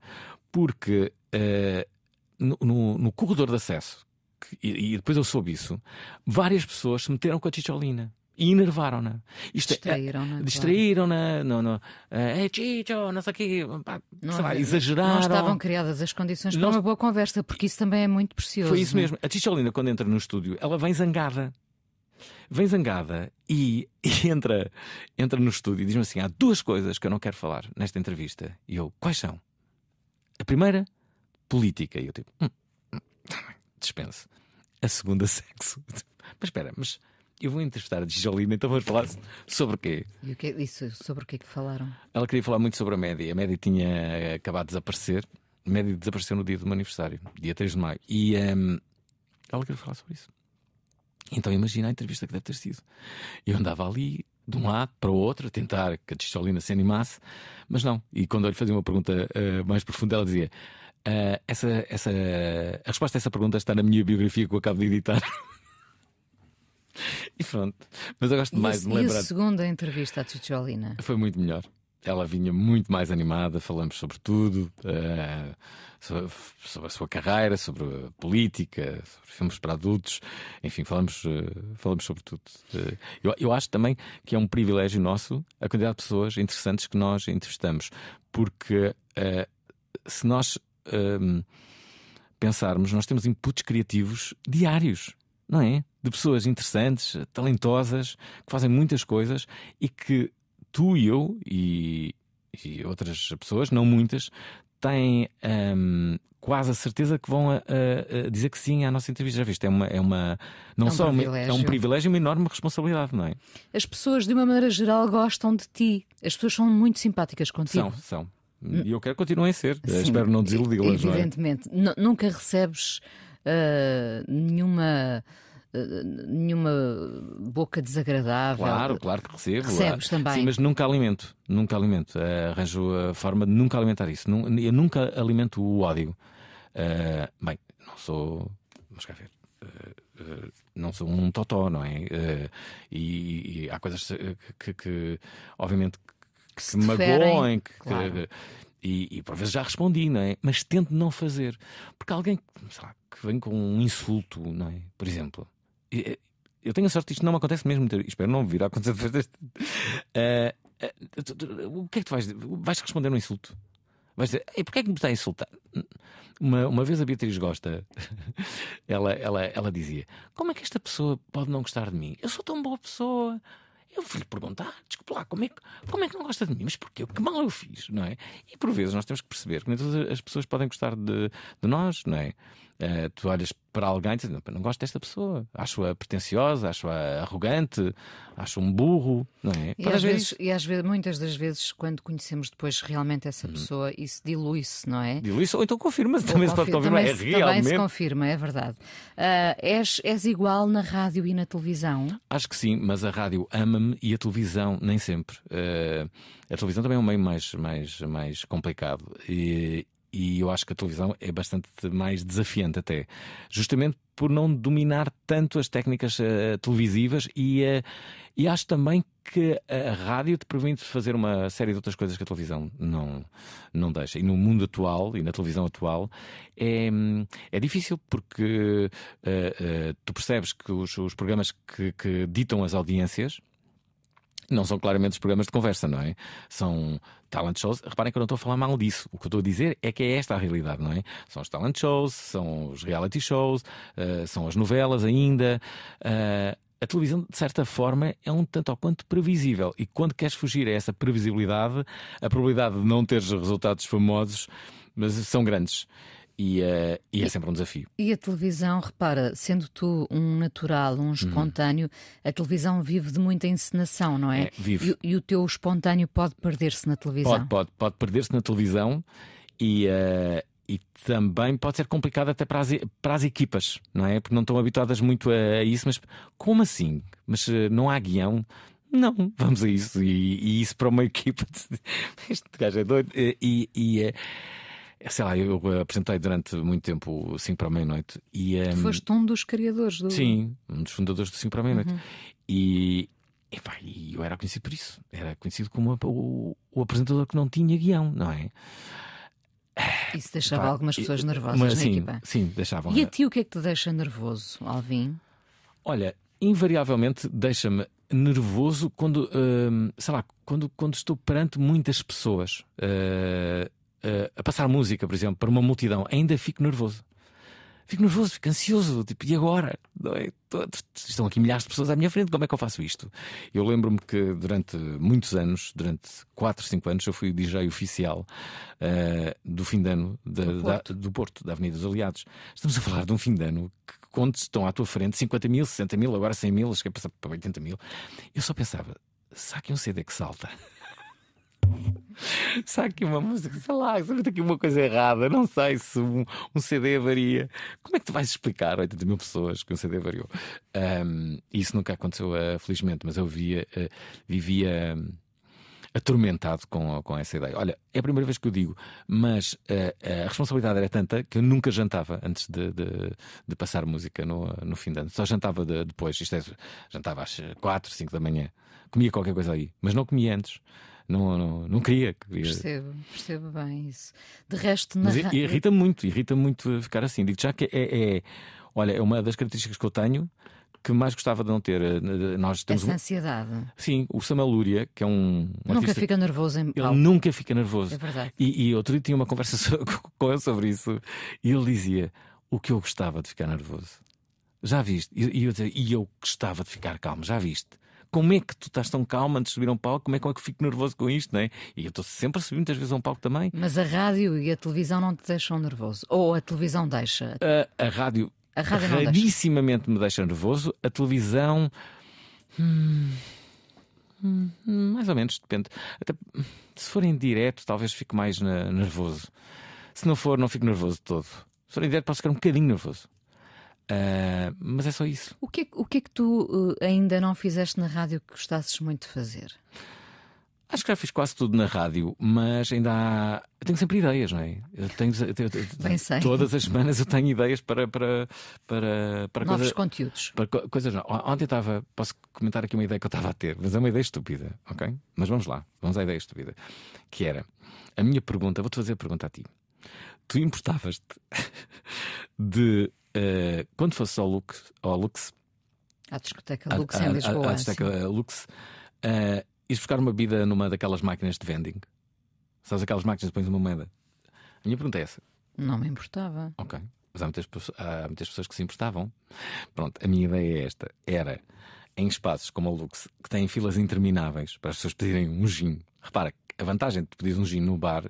Porque uh, no, no, no, corredor de acesso, que, e, e, depois eu soube isso, várias pessoas se meteram com a Chicholina e enervaram-na. Distraíram-na. É, distraíram-na. Claro. Não, eh, é Chicho, não sei o quê. Pá, não, sei lá, exageraram. Não estavam criadas as condições não... para uma boa conversa, porque isso também é muito precioso. Foi isso é? mesmo. A Ticholina, quando entra no estúdio, ela vem zangada. Vem zangada e, e entra, entra no estúdio e diz-me assim: há duas coisas que eu não quero falar nesta entrevista. E eu, quais são? A primeira, política. E eu, tipo, hum, hum tá dispense. A segunda, sexo. Mas espera, mas eu vou entrevistar a Dijolina, então vamos falar sobre o quê? E o que, é isso, sobre o que é que falaram? Ela queria falar muito sobre a média. A média tinha eh, acabado de desaparecer. A média desapareceu no dia do meu aniversário, dia 3 de maio. E um, ehm, ela queria falar sobre isso. Então imagina a entrevista que deve ter sido. Eu andava ali de um lado para o outro a tentar que a Tistolina se animasse, mas não. E quando eu lhe fazia uma pergunta uh, mais profunda, ela dizia: uh, essa, essa, A resposta a essa pergunta está na minha biografia que eu acabo de editar. E pronto. Mas eu gosto e mais de me lembrar. E a segunda entrevista à Cicciolina? Foi muito melhor. Ela vinha muito mais animada, falamos sobre tudo, uh, sobre, sobre, a sua carreira, sobre a política, sobre filmes para adultos, enfim, falamos, uh, falamos sobre tudo. Uh, eu, eu acho também que é um privilégio nosso a quantidade de pessoas interessantes que nós entrevistamos, porque se nós pensarmos, nós temos inputs criativos diários, não é? de pessoas interessantes, talentosas, que fazem muitas coisas e que tu e eu e, e outras pessoas, não muitas, têm um, quase a certeza que vão a, a, a, dizer que sim à nossa entrevista. Já viste? É uma, é uma não é um só privilégio. é um privilégio, uma enorme responsabilidade, não é? As pessoas, de uma maneira geral, gostam de ti. As pessoas são muito simpáticas contigo. São, são. E eu quero que continuem a ser. Sim, Espero não desiludi-las. Evidentemente. Não é? Nunca recebes uh, nenhuma nenhuma boca desagradável. Claro, claro que recebo. Recebes ah, também. Sim, mas nunca alimento, nunca alimento. Uh, arranjo a forma de nunca alimentar isso. Eu nunca alimento o ódio. Uh, bem, não sou. Vamos cá ver. Uh, não sou um totó, não é? E, e, há coisas que, que, que obviamente, que, se, se magoem. Que, claro. E, e, por vezes já respondi, não é? Mas tento não fazer. Porque alguém lá, que vem com um insulto, não é? Por exemplo, eh, eu tenho a sorte, isto não me acontece mesmo. Então, espero não vir a acontecer deste. Eh, eh, o que é que tu vais dizer? Vais responder um insulto? Vais dizer, e porquê é que me está a insultar? Uma, uma vez a Beatriz Gosta, ela, ela, ela dizia: Como é que esta pessoa pode não gostar de mim? Eu sou tão boa pessoa. Eu fui-lhe perguntar, desculpa lá, como é, que, como é que não gosta de mim? Mas porquê? Que mal eu fiz, não é? E por vezes nós temos que perceber que nem todas as pessoas podem gostar de, de nós, não é? Uh, tu olhas para alguém e dizes: não, gosto desta pessoa, acho-a pretenciosa, acho-a arrogante, acho um burro, não é? E, às vezes, e às vezes, muitas das vezes, quando conhecemos depois realmente essa uhum. pessoa, isso dilui-se, não é? Dilui-se, ou então confirma-se, também confir se pode confirmar, também, é realmente também se confirma, é verdade. Uh, és, és igual na rádio e na televisão? Acho que sim, mas a rádio ama-me e a televisão nem sempre. Uh, a televisão também é um meio mais, mais, mais complicado. E, e eu acho que a televisão é bastante mais desafiante até, justamente por não dominar tanto as técnicas uh, televisivas e, uh, e acho também que a rádio te permite fazer uma série de outras coisas que a televisão não, não deixa. E no mundo atual e na televisão atual é, é difícil porque uh, tu percebes que os, os programas que, que ditam as audiências não são claramente os programas de conversa, não é? São talent shows. Reparem que eu não estou a falar mal disso. O que eu estou a dizer é que é esta a realidade, não é? São os talent shows, são os reality shows, uh, são as novelas ainda. Uh, a televisão, de certa forma, é um tanto ao quanto previsível. E quando queres fugir a essa previsibilidade, a probabilidade de não teres resultados famosos mas são grandes. E, uh, e, é sempre um desafio. E a televisão, repara, sendo tu um natural, um uhum. espontâneo, uhum. a televisão vive de muita encenação, não é? é vive. E, e, o teu espontâneo pode perder-se na televisão. Pode, pode, pode perder-se na televisão e. Uh, e também pode ser complicado até para as, para as equipas, não é? Porque não estão habituadas muito a, a isso, mas como assim? Mas eh, não há guião, não, vamos a isso. E, e isso para uma equipa. De... Este gajo é doido. E, e, é, sei lá, eu apresentei durante muito tempo o 5 para a meia-noite. E, um, ehm, Foste um dos criadores do. Sim, um dos fundadores do 5 para a meia-noite. Uhum. E, e, pá, e eu era conhecido por isso. Era conhecido como o, o apresentador que não tinha guião, não é? Isso deixava pá, algumas pessoas nervosas mas, na sim, equipa. Sim, deixavam. E a é. ti o que é que te deixa nervoso, Alvin? Olha, invariavelmente deixa-me nervoso quando, uh, sei lá, quando, quando estou perante muitas pessoas. Uh, uh, a passar música, por exemplo, para uma multidão, ainda fico nervoso. Fico nervoso, fico ansioso, tipo, e agora? É? Estão aqui milhares de pessoas à minha frente, como é que eu faço isto? Eu lembro-me que durante muitos anos, durante 4, 5 anos, eu fui o DJ oficial uh, do fim de ano do, Porto. Da, do Porto, da Avenida dos Aliados. Estamos a falar de um fim de ano que, quando estão à tua frente, 50 mil, 60 mil, agora 100 mil, que é passar para 80 mil. Eu só pensava, saque um CD que salta. Será que uma música, sei lá, será que aqui uma coisa errada? Não sei se um, um, CD varia. Como é que tu vais explicar 80 mil pessoas que um CD variou? Um, isso nunca aconteceu, uh, felizmente, mas eu via, uh, vivia. Ah, atormentado com, com essa ideia. Olha, é a primeira vez que eu digo, mas uh, a responsabilidade era tanta que eu nunca jantava antes de, de, de passar música no, no fim de ano. Só jantava de, depois, isto é, jantava às 4, 5 da manhã. Comia qualquer coisa aí, mas não comia antes não, não, não queria, queria. Percebo, percebo bem isso. De resto, na... Mas irrita-me muito, irrita muito ficar assim. Digo já que é, é, olha, é uma das características que eu tenho que mais gostava de não ter. Eh, nós temos Essa ansiedade. Sim, o Samalúria, que é um. um nunca artista... fica nervoso em... Ele Algo. nunca fica nervoso. É verdade. E, e outro dia tinha uma conversa com ele sobre isso e ele dizia: O que eu gostava de ficar nervoso. Já viste? E, e eu, e eu gostava de ficar calmo, já viste? como é que tu estás tão calma antes de subir a um palco? É, como é que eu fico nervoso com isto, não é? E eu estou sempre a subir muitas vezes a um palco também. Mas a rádio e a televisão não te deixam nervoso? Ou a televisão deixa? A, a rádio. A rádio rarissimamente deixa. me deixa nervoso. A televisão. Hum... Hum, mais ou menos, depende. Até, se for em direto, talvez fique mais na, nervoso. Se não for, não fico nervoso de todo. Se for em direto, posso ficar um bocadinho nervoso. Uh, mas é só isso. O que, é o que é que tu uh, ainda não fizeste na rádio que gostasses muito de fazer? Acho que já fiz quase tudo na rádio, mas ainda há. Eu tenho sempre ideias, não é? Eu tenho, eu eu, todas as semanas eu tenho ideias para. para, para, para Novos coisa, conteúdos. Para coisas não. Ontem eu estava. Posso comentar aqui uma ideia que eu estava a ter, mas é uma ideia estúpida, ok? Mas vamos lá, vamos à ideia estúpida. Que era. A minha pergunta, vou-te fazer a pergunta a ti. Tu importavas-te de eh, quando fosse ao Lux, ao Lux à discoteca Lux a, em Lisboa, à, à discoteca Lux, uh, buscar uma bebida numa daquelas máquinas de vending? Sabes aquelas máquinas que pões uma moeda? A minha pergunta é essa. Não me importava. Ok. Mas há muitas, há muitas pessoas que se importavam. Pronto, a minha ideia é esta: era em espaços como o Lux, que têm filas intermináveis para as pessoas pedirem um gin. Repara, a vantagem de pedir um gin no bar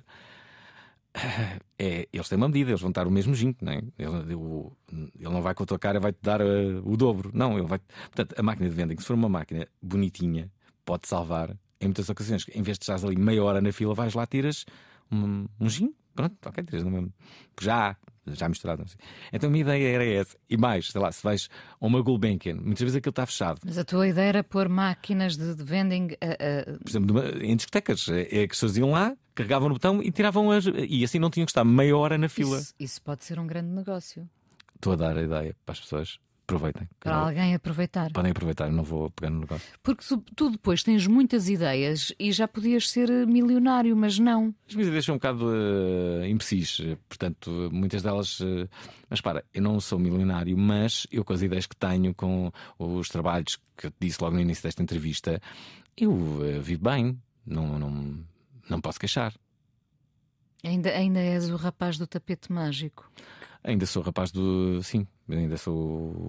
é, eles têm uma medida, eles vão dar o mesmo gin, não é? ele, ele, não vai com a tua cara, vai-te dar uh, o dobro. Não, ele vai. Portanto, a máquina de vending, se for uma máquina bonitinha, pode salvar em muitas ocasiões. Em vez de estás ali meia hora na fila, vais lá, tiras um, um gin, pronto, ok, tiras no mesmo. Já há, já misturado. Então a minha ideia era essa. E mais, sei lá, se vais a uma Gulbenkian, muitas vezes aquilo está fechado. Mas a tua ideia era pôr máquinas de vending. Uh, uh... Por exemplo, numa, em discotecas, é, é que as pessoas iam lá, carregavam no botão e tiravam as. E assim não tinham que estar meia hora na fila. Isso, isso pode ser um grande negócio. Estou a dar a ideia para as pessoas aproveitem. Para alguém aproveitar. Podem aproveitar, eu não vou pegar no negócio. Porque tu depois tens muitas ideias e já podias ser eh, milionário, mas não. As minhas ideias são um bocado uh, imbecis, eh, portanto, muitas delas. Uh, mas para, eu não sou milionário, mas eu com as ideias que tenho, com os trabalhos que eu te disse logo no início desta entrevista, eu uh, vivo bem, não, não, não posso queixar. Ainda, ainda és o rapaz do tapete mágico. Ainda sou rapaz do. Sim, ainda sou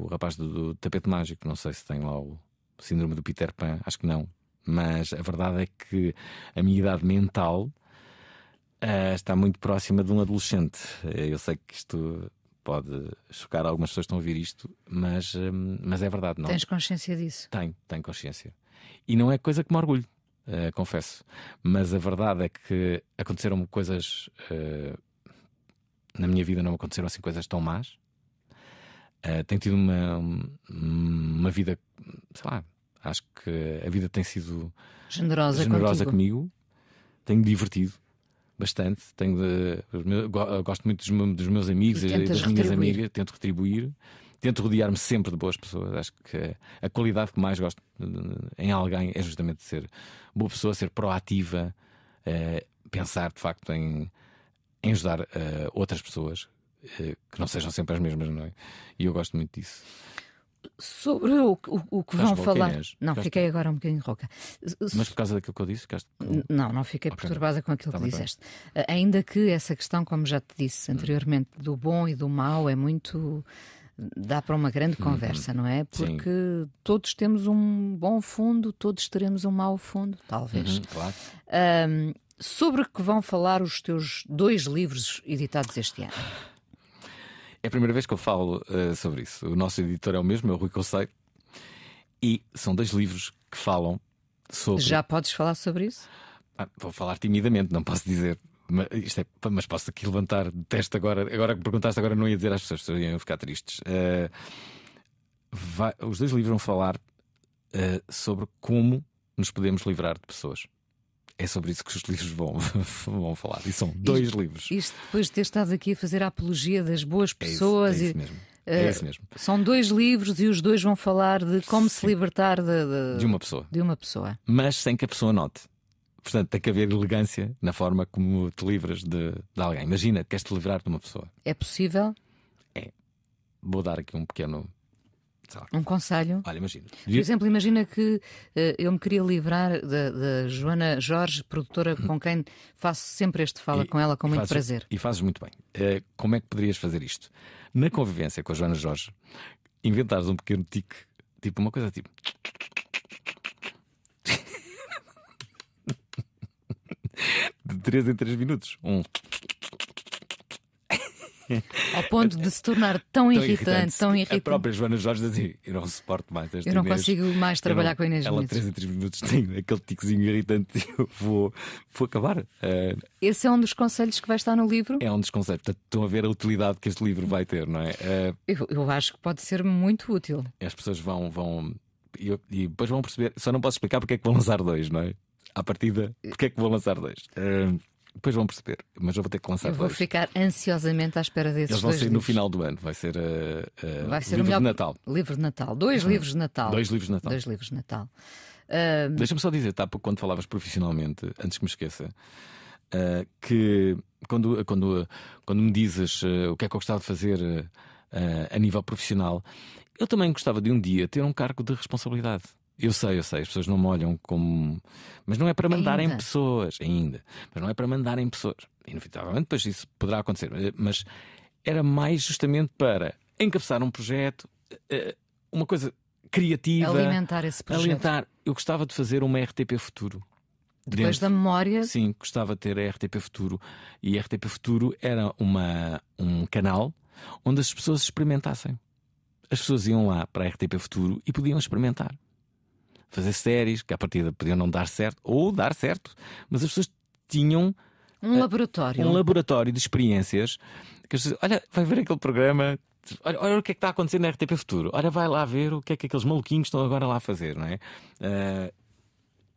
o rapaz do, do, tapete mágico, não sei se tem lá o síndrome do Peter Pan, acho que não. Mas a verdade é que a minha idade mental uh, está muito próxima de um adolescente. Eh, eu sei que isto pode chocar algumas pessoas que estão a ouvir isto, mas, eh, mas é verdade, não? Tens consciência disso? Tenho, tenho consciência. E não é coisa que me orgulho, uh, confesso. Mas a verdade é que aconteceram-me coisas. Uh, na minha vida não aconteceram assim coisas tão más, Uh, tem tido uma, uma vida, sei lá, acho que a vida tem sido generosa, generosa comigo. Tenho divertido bastante. Tenho de, gosto muito dos, meus, dos meus amigos e, e das minhas amigas. Tento retribuir. Tento rodear-me sempre de boas pessoas. Acho que a qualidade que mais gosto em alguém é justamente ser boa pessoa, ser proativa, uh, pensar de facto em, em ajudar uh, outras pessoas eh, que não sejam sempre as mesmas, não é? E eu gosto muito disso. Sobre o, o, o que vão falar. Não, Ficaste... fiquei agora um bocadinho rouca. Mas por causa daquilo que eu disse? Ficaste... Não, não fiquei okay. perturbada com aquilo Está que tá disseste. Bem. Ainda que essa questão, como já te disse hum. anteriormente, do bom e do mau é muito. dá para uma grande uhum. conversa, não é? Porque Sim. todos temos um bom fundo, todos teremos um mau fundo, talvez. Uhum, claro. Um, sobre o que vão falar os teus dois livros editados este ano? É a primeira vez que eu falo uh, sobre isso. O nosso editor é o mesmo, é o Rui Conceito. E são dois livros que falam sobre. Já podes falar sobre isso? Ah, vou falar timidamente, não posso dizer. Mas, isto é, mas posso aqui levantar teste testa agora. Agora que perguntaste, agora não ia dizer às pessoas, iam ficar tristes. Uh, vai, os dois livros vão falar uh, sobre como nos podemos livrar de pessoas. É sobre isso que os livros vão, vão falar. E são dois isto, livros. Isto depois de ter estado aqui a fazer a apologia das boas pessoas. É isso, é, eh, é isso mesmo. É mesmo. Uh, são dois livros e os dois vão falar de como Sim. se libertar de, de, de, uma pessoa. de uma pessoa. Mas sem que a pessoa note. Portanto, tem que haver elegância na forma como te livras de, de alguém. Imagina, queres te livrar de uma pessoa. É possível? É. Vou dar aqui um pequeno um conselho? Olha, imagina. Por exemplo, imagina que uh, eu me queria livrar da Joana Jorge, produtora com quem faço sempre este fala e, com ela com muito fazes, prazer. E fazes muito bem. Uh, como é que poderias fazer isto? Na convivência com a Joana Jorge, inventares um pequeno tique, tipo uma coisa tipo. de 3 em 3 minutos. Um. Ao ponto de se tornar tão, tão irritante, irritante, tão irritante. A própria Joana Jorge dizia: Eu não suporto mais esta Eu não Inês, consigo mais trabalhar não, com a Inês. Ela, 3 em 3 minutos, tem aquele ticozinho irritante. Eu vou, vou acabar. Uh, Esse é um dos conselhos que vai estar no livro? É um dos conselhos. Portanto, estão a ver a utilidade que este livro vai ter, não é? Uh, eu, eu acho que pode ser muito útil. As pessoas vão. vão e, e depois vão perceber. Só não posso explicar porque é que vão lançar dois, não é? à partida, porque é que vão lançar dois? Uh, depois vão perceber, mas eu vou ter que lançar Eu vou dois. ficar ansiosamente à espera desses Eles vão sair livros. no final do ano, vai ser, uh, uh, vai ser livro o melhor... de Natal. Livro de Natal, dois livros de Natal. Dois livros de Natal. Dois livros de Natal. Deixa-me só dizer, tá, quando falavas profissionalmente, antes que me esqueça, uh, que quando, quando, quando me dizes eh, o que é que eu gostava de fazer a nível profissional, eu também gostava de um dia ter um cargo de responsabilidade. Eu sei, eu sei, as pessoas não me olham como. Mas não é para mandarem ainda. pessoas, ainda. Mas não é para mandarem pessoas. Inevitavelmente, depois isso poderá acontecer. Mas era mais justamente para encabeçar um projeto, eh, eh, uma coisa criativa. Alimentar esse projeto. Alimentar. Eu gostava de fazer uma RTP Futuro. Depois dentro. da memória. Sim, gostava de ter a RTP Futuro. E a RTP Futuro era uma, um canal onde as pessoas experimentassem. As pessoas iam lá para a RTP Futuro e podiam experimentar fazer séries, que à partida podiam não dar certo, ou dar certo, mas as pessoas tinham. Um eh, laboratório. Um laboratório de experiências. Que as pessoas, olha, vai ver aquele programa, Olha, olha, o que é que está acontecendo na RTP Futuro. Olha, vai lá ver o que é que aqueles maluquinhos estão agora lá a fazer, não é? Uh,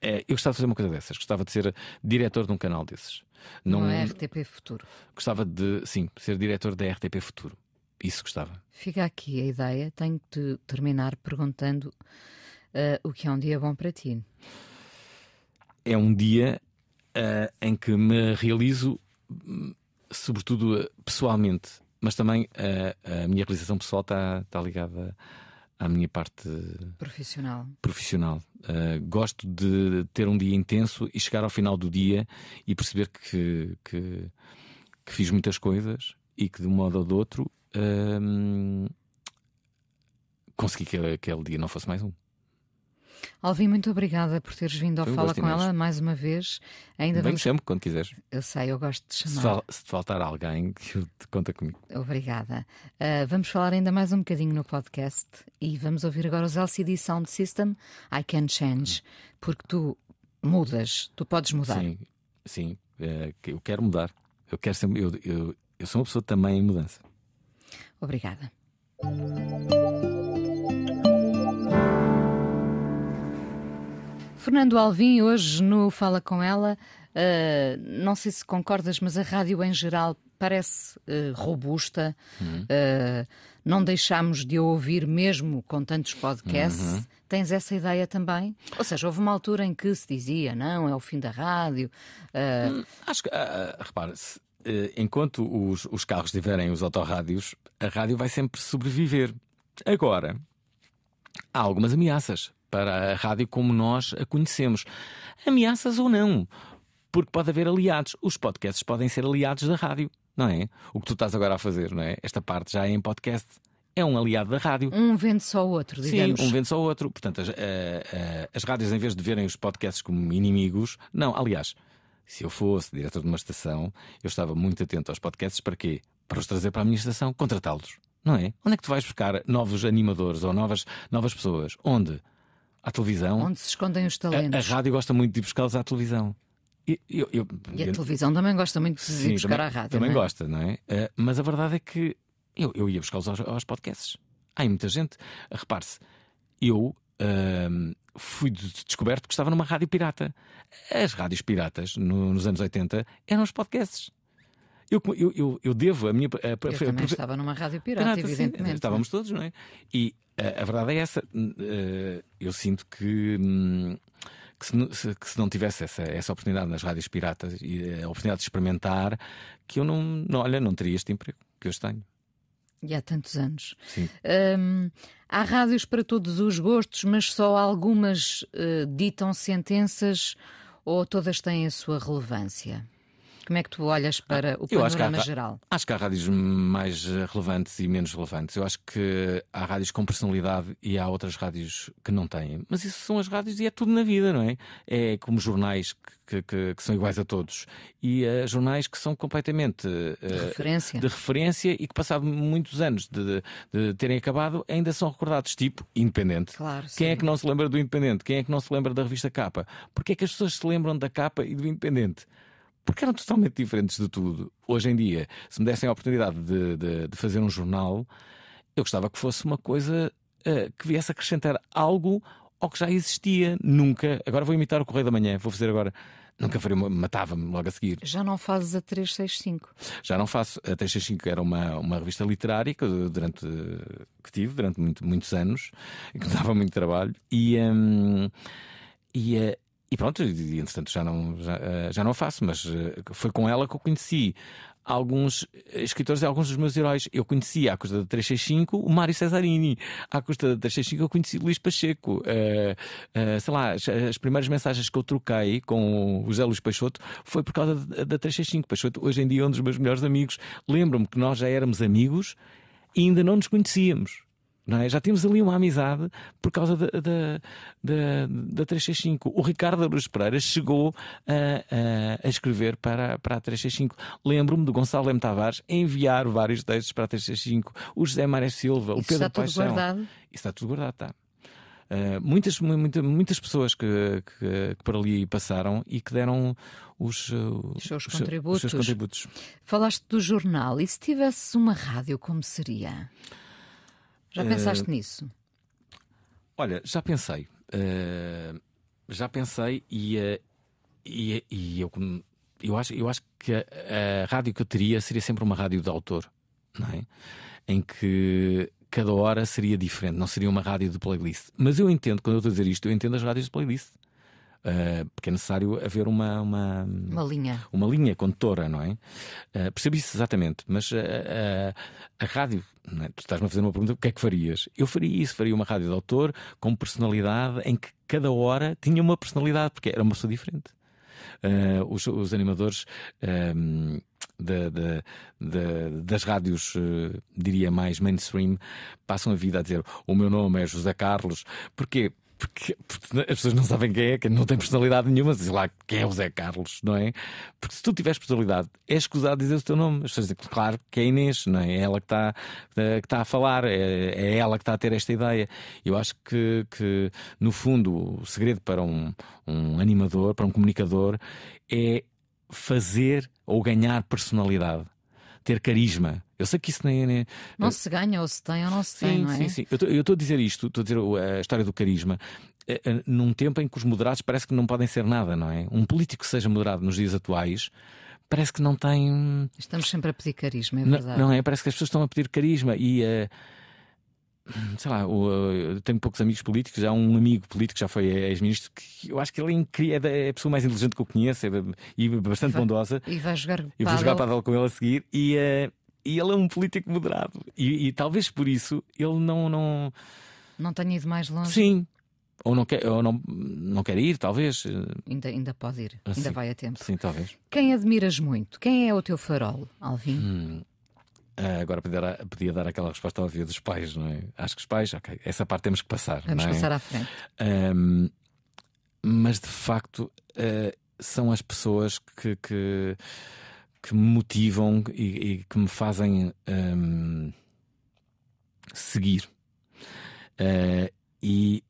é eu gostava de fazer uma coisa dessas. Gostava de ser diretor de um canal desses. Não, não é RTP Futuro. Gostava de, sim, ser diretor da RTP Futuro. Isso gostava. Fica aqui a ideia. Tenho de terminar perguntando o que é um dia bom para ti? É um dia eh, em que me realizo, hum, sobretudo eh, pessoalmente, mas também eh, a minha realização pessoal está, tá ligada à minha parte profissional. profissional. Uh, gosto de ter um dia intenso e chegar ao final do dia e perceber que, que, que fiz muitas coisas e que de um modo ou de outro uh, consegui que aquele dia não fosse mais um. Alvim, muito obrigada por teres vindo ao Fala com ela mais uma vez. Ainda Vem vamos... sempre, quando quiseres. Eu sei, eu gosto de chamar. Se, se faltar alguém, conta comigo. Obrigada. Uh, vamos falar ainda mais um bocadinho no podcast e vamos ouvir agora os LCD Sound System I Can Change, porque tu mudas, tu podes mudar. Sim, sim, uh, eu quero mudar. Eu quero ser. eu, eu, eu sou uma pessoa também em mudança. Obrigada. Fernando Alvim, hoje no Fala Com Ela, uh, não sei se concordas, mas a rádio em geral parece uh, robusta. Uhum. Uh, não deixámos de ouvir mesmo com tantos podcasts. Uhum. Tens essa ideia também? Ou seja, houve uma altura em que se dizia não, é o fim da rádio. Hum, acho que, uh, ah, ah, repara-se, enquanto os, os carros tiverem os autorrádios, a rádio vai sempre sobreviver. Agora, há algumas ameaças para a rádio como nós a conhecemos. Ameaças ou não? Porque pode haver aliados. Os podcasts podem ser aliados da rádio, não é? O que tu estás agora a fazer, não é? Esta parte já é em podcast é um aliado da rádio. Um vende só o outro, digamos. Sim, um vende só o outro. Portanto, as, uh, uh, as, rádios, em vez de verem os podcasts como inimigos, não, aliás, se eu fosse diretor de uma estação, eu estava muito atento aos podcasts para quê? Para os trazer para a minha estação, contratá-los. Não é? Onde é que tu vais buscar novos animadores ou novas, novas pessoas? Onde? à televisão. Onde se escondem os talentos. A, a rádio gosta muito de buscá-los à televisão. Eu, eu, eu, e a televisão também gosta muito de sim, buscar também, à rádio. Também não é? gosta, não é? Uh, mas a verdade é que eu, eu ia buscá-los aos, aos, podcasts. Há muita gente. Repare-se, eu uh, fui descoberto que estava numa rádio pirata. As rádios piratas, no, nos anos 80, eram os podcasts. Eu, eu, eu, eu devo a minha. A, eu também a, estava numa rádio pirata, pirata evidentemente. Sim, estávamos todos, não é? E a, verdade é essa. Eh, eu sinto que. Hum, que se, que se, não tivesse essa, essa oportunidade nas rádios piratas e a oportunidade de experimentar, que eu não, não olha, não teria este emprego que hoje tenho. E há tantos anos. Hum, há rádios para todos os gostos, mas só algumas uh, ditam sentenças ou todas têm a sua relevância? Como é que tu olhas ah, para o panorama acho há, geral? Acho que há rádios mais eh, relevantes e menos relevantes. Eu acho que há rádios com personalidade e há outras rádios que não têm. Mas isso são as rádios e é tudo na vida, não é? É como jornais que, que, que são iguais a todos. E uh, jornais que são completamente uh, de, referência. de referência e que, passado muitos anos de, de, de terem acabado, ainda são recordados, tipo Independente. Claro, Quem é que não se lembra do Independente? Quem é que não se lembra da revista Capa? Porque é que as pessoas se lembram da Capa e do Independente? porque eram totalmente diferentes de tudo. Hoje em dia, se me dessem a oportunidade de, de, de fazer um jornal, eu gostava que fosse uma coisa uh, que viesse acrescentar algo ao que já existia. Nunca. Agora vou imitar o Correio da Manhã, vou fazer agora. Nunca faria, matava-me logo a seguir. Já não fazes a 365? Já não faço. A 365 era uma, uma revista literária que, durante, que tive durante muito, muitos anos, que me dava muito trabalho. E. Um, e, eh, e pronto, entretanto já não, já, eh, já não faço, mas eh, foi com ela que eu conheci alguns eh, escritores e alguns dos meus heróis. Eu conheci à custa da 365 o Mário Cesarini, à custa da 365 eu conheci Luís Pacheco. Uh, uh, sei lá, as, as, primeiras mensagens que eu troquei com o José Luís Peixoto foi por causa da, da 365. Peixoto, hoje em dia, é um dos meus melhores amigos. Lembro-me que nós já éramos amigos e ainda não nos conhecíamos. Não é? Já tínhamos ali uma amizade por causa da, da, da, da 365. O Ricardo Aruz Pereira chegou a, a, a, escrever para, para a 365. Lembro-me do Gonçalo M. Tavares enviar vários textos para a 365. O José Maré Silva, Isso o Pedro está Paixão. Tudo Isso está tudo guardado, está. Uh, ah, muitas, muita, muitas pessoas que, que, que, por ali passaram e que deram os, ah, os, seus, os, contributos. os seus contributos. Falaste do jornal. E se tivesses uma rádio, como seria? Já pensaste uh, nisso? Olha, já pensei. Uh, já pensei e, uh, e, e, eu, eu, acho, eu acho que a, a, rádio que eu teria seria sempre uma rádio de autor, não é? Em que cada hora seria diferente, não seria uma rádio de playlist. Mas eu entendo, quando eu estou a dizer isto, eu entendo as rádios de playlist uh, porque é necessário haver uma, uma, uma, linha. uma linha condutora, não é? Uh, eh, percebo isso exatamente, mas uh, a rádio, é? tu estás-me a fazer uma pergunta: o que é que farias? Eu faria isso, faria uma rádio de autor com personalidade em que cada hora tinha uma personalidade, porque era uma pessoa diferente. Uh, os, os, animadores um, ehm, de, de, de, das rádios, uh, diria mais mainstream, passam a vida a dizer: O meu nome é José Carlos. Porquê? porque, porque, as pessoas não sabem quem é, que não tem personalidade nenhuma, sei lá, quem é o Zé Carlos, não é? Porque se tu tiveres personalidade, é escusado dizer o teu nome. As pessoas dizem, claro, que é Inês, não é? É ela que está eh, que tá a falar, é, é, ela que está a ter esta ideia. Eu acho que, que no fundo, o segredo para um, um animador, para um comunicador, é fazer ou ganhar personalidade, ter carisma eu sei que isso nem. É, nem né? não se ganha, ou se tem, ou não se sim, tem. Não é? Sim, sim. Eu estou a dizer isto, estou a dizer a história do carisma, é, é, num tempo em que os moderados parece que não podem ser nada, não é? Um político que seja moderado nos dias atuais parece que não tem. Estamos sempre a pedir carisma, é verdade. Não, não é? Parece que as pessoas estão a pedir carisma e. Uh, sei lá, eu eh, tenho poucos amigos políticos. Há um amigo político que já foi ex-ministro que eu acho que ele é, a pessoa mais inteligente que eu conheço é, e bastante vai, bondosa. E vai jogar e vou jogar padel com ele a seguir. E, eh, e ele é um político moderado. E, e talvez por isso ele não. Não, não tenha ido mais longe. Sim. Ou não quer, ou não, não quer ir, talvez. Ainda, ainda pode ir, ah, ainda sim. vai a tempo. Sim, talvez. Quem admiras muito? Quem é o teu farol, Alvin? Hum. Ah, agora podia, podia, dar aquela resposta óbvia dos pais, não é? Acho que os pais, ok, essa parte temos que passar. Vamos é? passar à frente. Um, mas de facto uh, são as pessoas que, que que me motivam e, e que me fazem um, seguir. Uh, e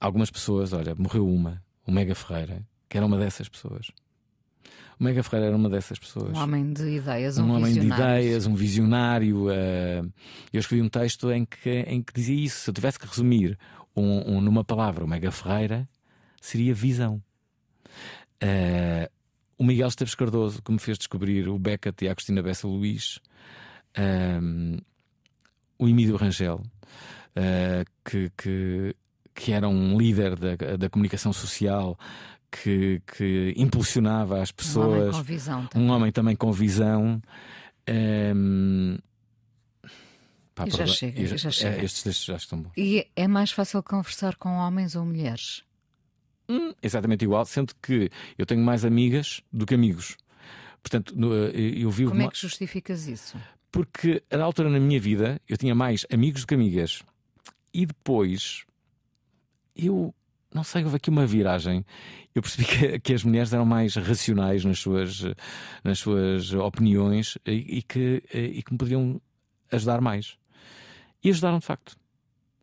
algumas pessoas, olha, morreu uma, o Mega Ferreira, que era uma dessas pessoas. O Mega Ferreira era uma dessas pessoas. Um homem de ideias, um, um homem visionário. de ideias, um visionário. Uh, eu escrevi um texto em que, em que dizia isso. Se eu tivesse que resumir um, um numa palavra o Mega Ferreira, seria visão. Uh, o Miguel Esteves Cardoso, que me fez descobrir o Beckett e a Cristina Bessa Luís, um, o Emílio Rangel, uh, que, que, que, era um líder da, da comunicação social. Que, que, impulsionava as pessoas. Um homem com visão. Também. Um homem também com visão. Um, Pá, já, chega, já, já é, chega. Estes já estão bons. E é mais fácil conversar com homens ou mulheres? hum, exatamente igual, sendo que eu tenho mais amigas do que amigos. Portanto, eh, eu vivo. Como é que justificas isso? Porque, na altura na minha vida, eu tinha mais amigos do que amigas. E depois, eu não sei, houve aqui uma viragem. Eu percebi que, que, as mulheres eram mais racionais nas suas, nas suas opiniões e, e que, e que me podiam ajudar mais. E ajudaram, de facto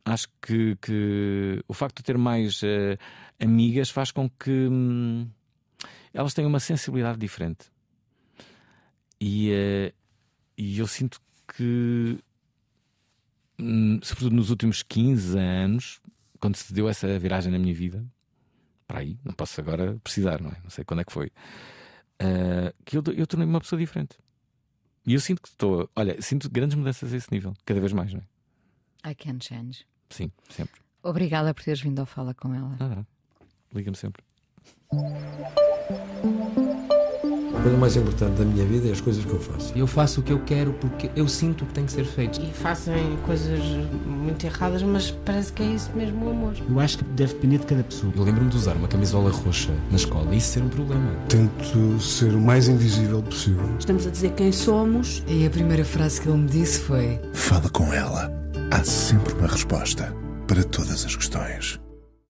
acho que, que, o facto de ter mais uh, amigas faz com que hum, elas tenham uma sensibilidade diferente. E, uh, e eu sinto que, hum, sobretudo nos últimos 15 anos, quando se deu essa viragem na minha vida, para aí, não posso agora precisar, não é? Não sei quando é que foi, uh, que eu, eu tornei-me uma pessoa diferente. E eu sinto que estou, olha, sinto grandes mudanças a esse nível, cada vez mais, não é? I can change. Sim, sempre. Obrigada por teres vindo ao Fala com ela. Ah, é. liga-me sempre. A coisa mais importante da minha vida é as coisas que eu faço. Eu faço o que eu quero porque eu sinto que tem que ser feito. E fazem coisas muito erradas, mas parece que é isso mesmo o amor. Eu acho que deve depender de cada pessoa. Eu lembro-me de usar uma camisola roxa na escola e isso ser um problema. Tento ser o mais invisível possível. Estamos a dizer quem somos. E a primeira frase que ele me disse foi: Fala com ela há sempre uma resposta para todas as questões.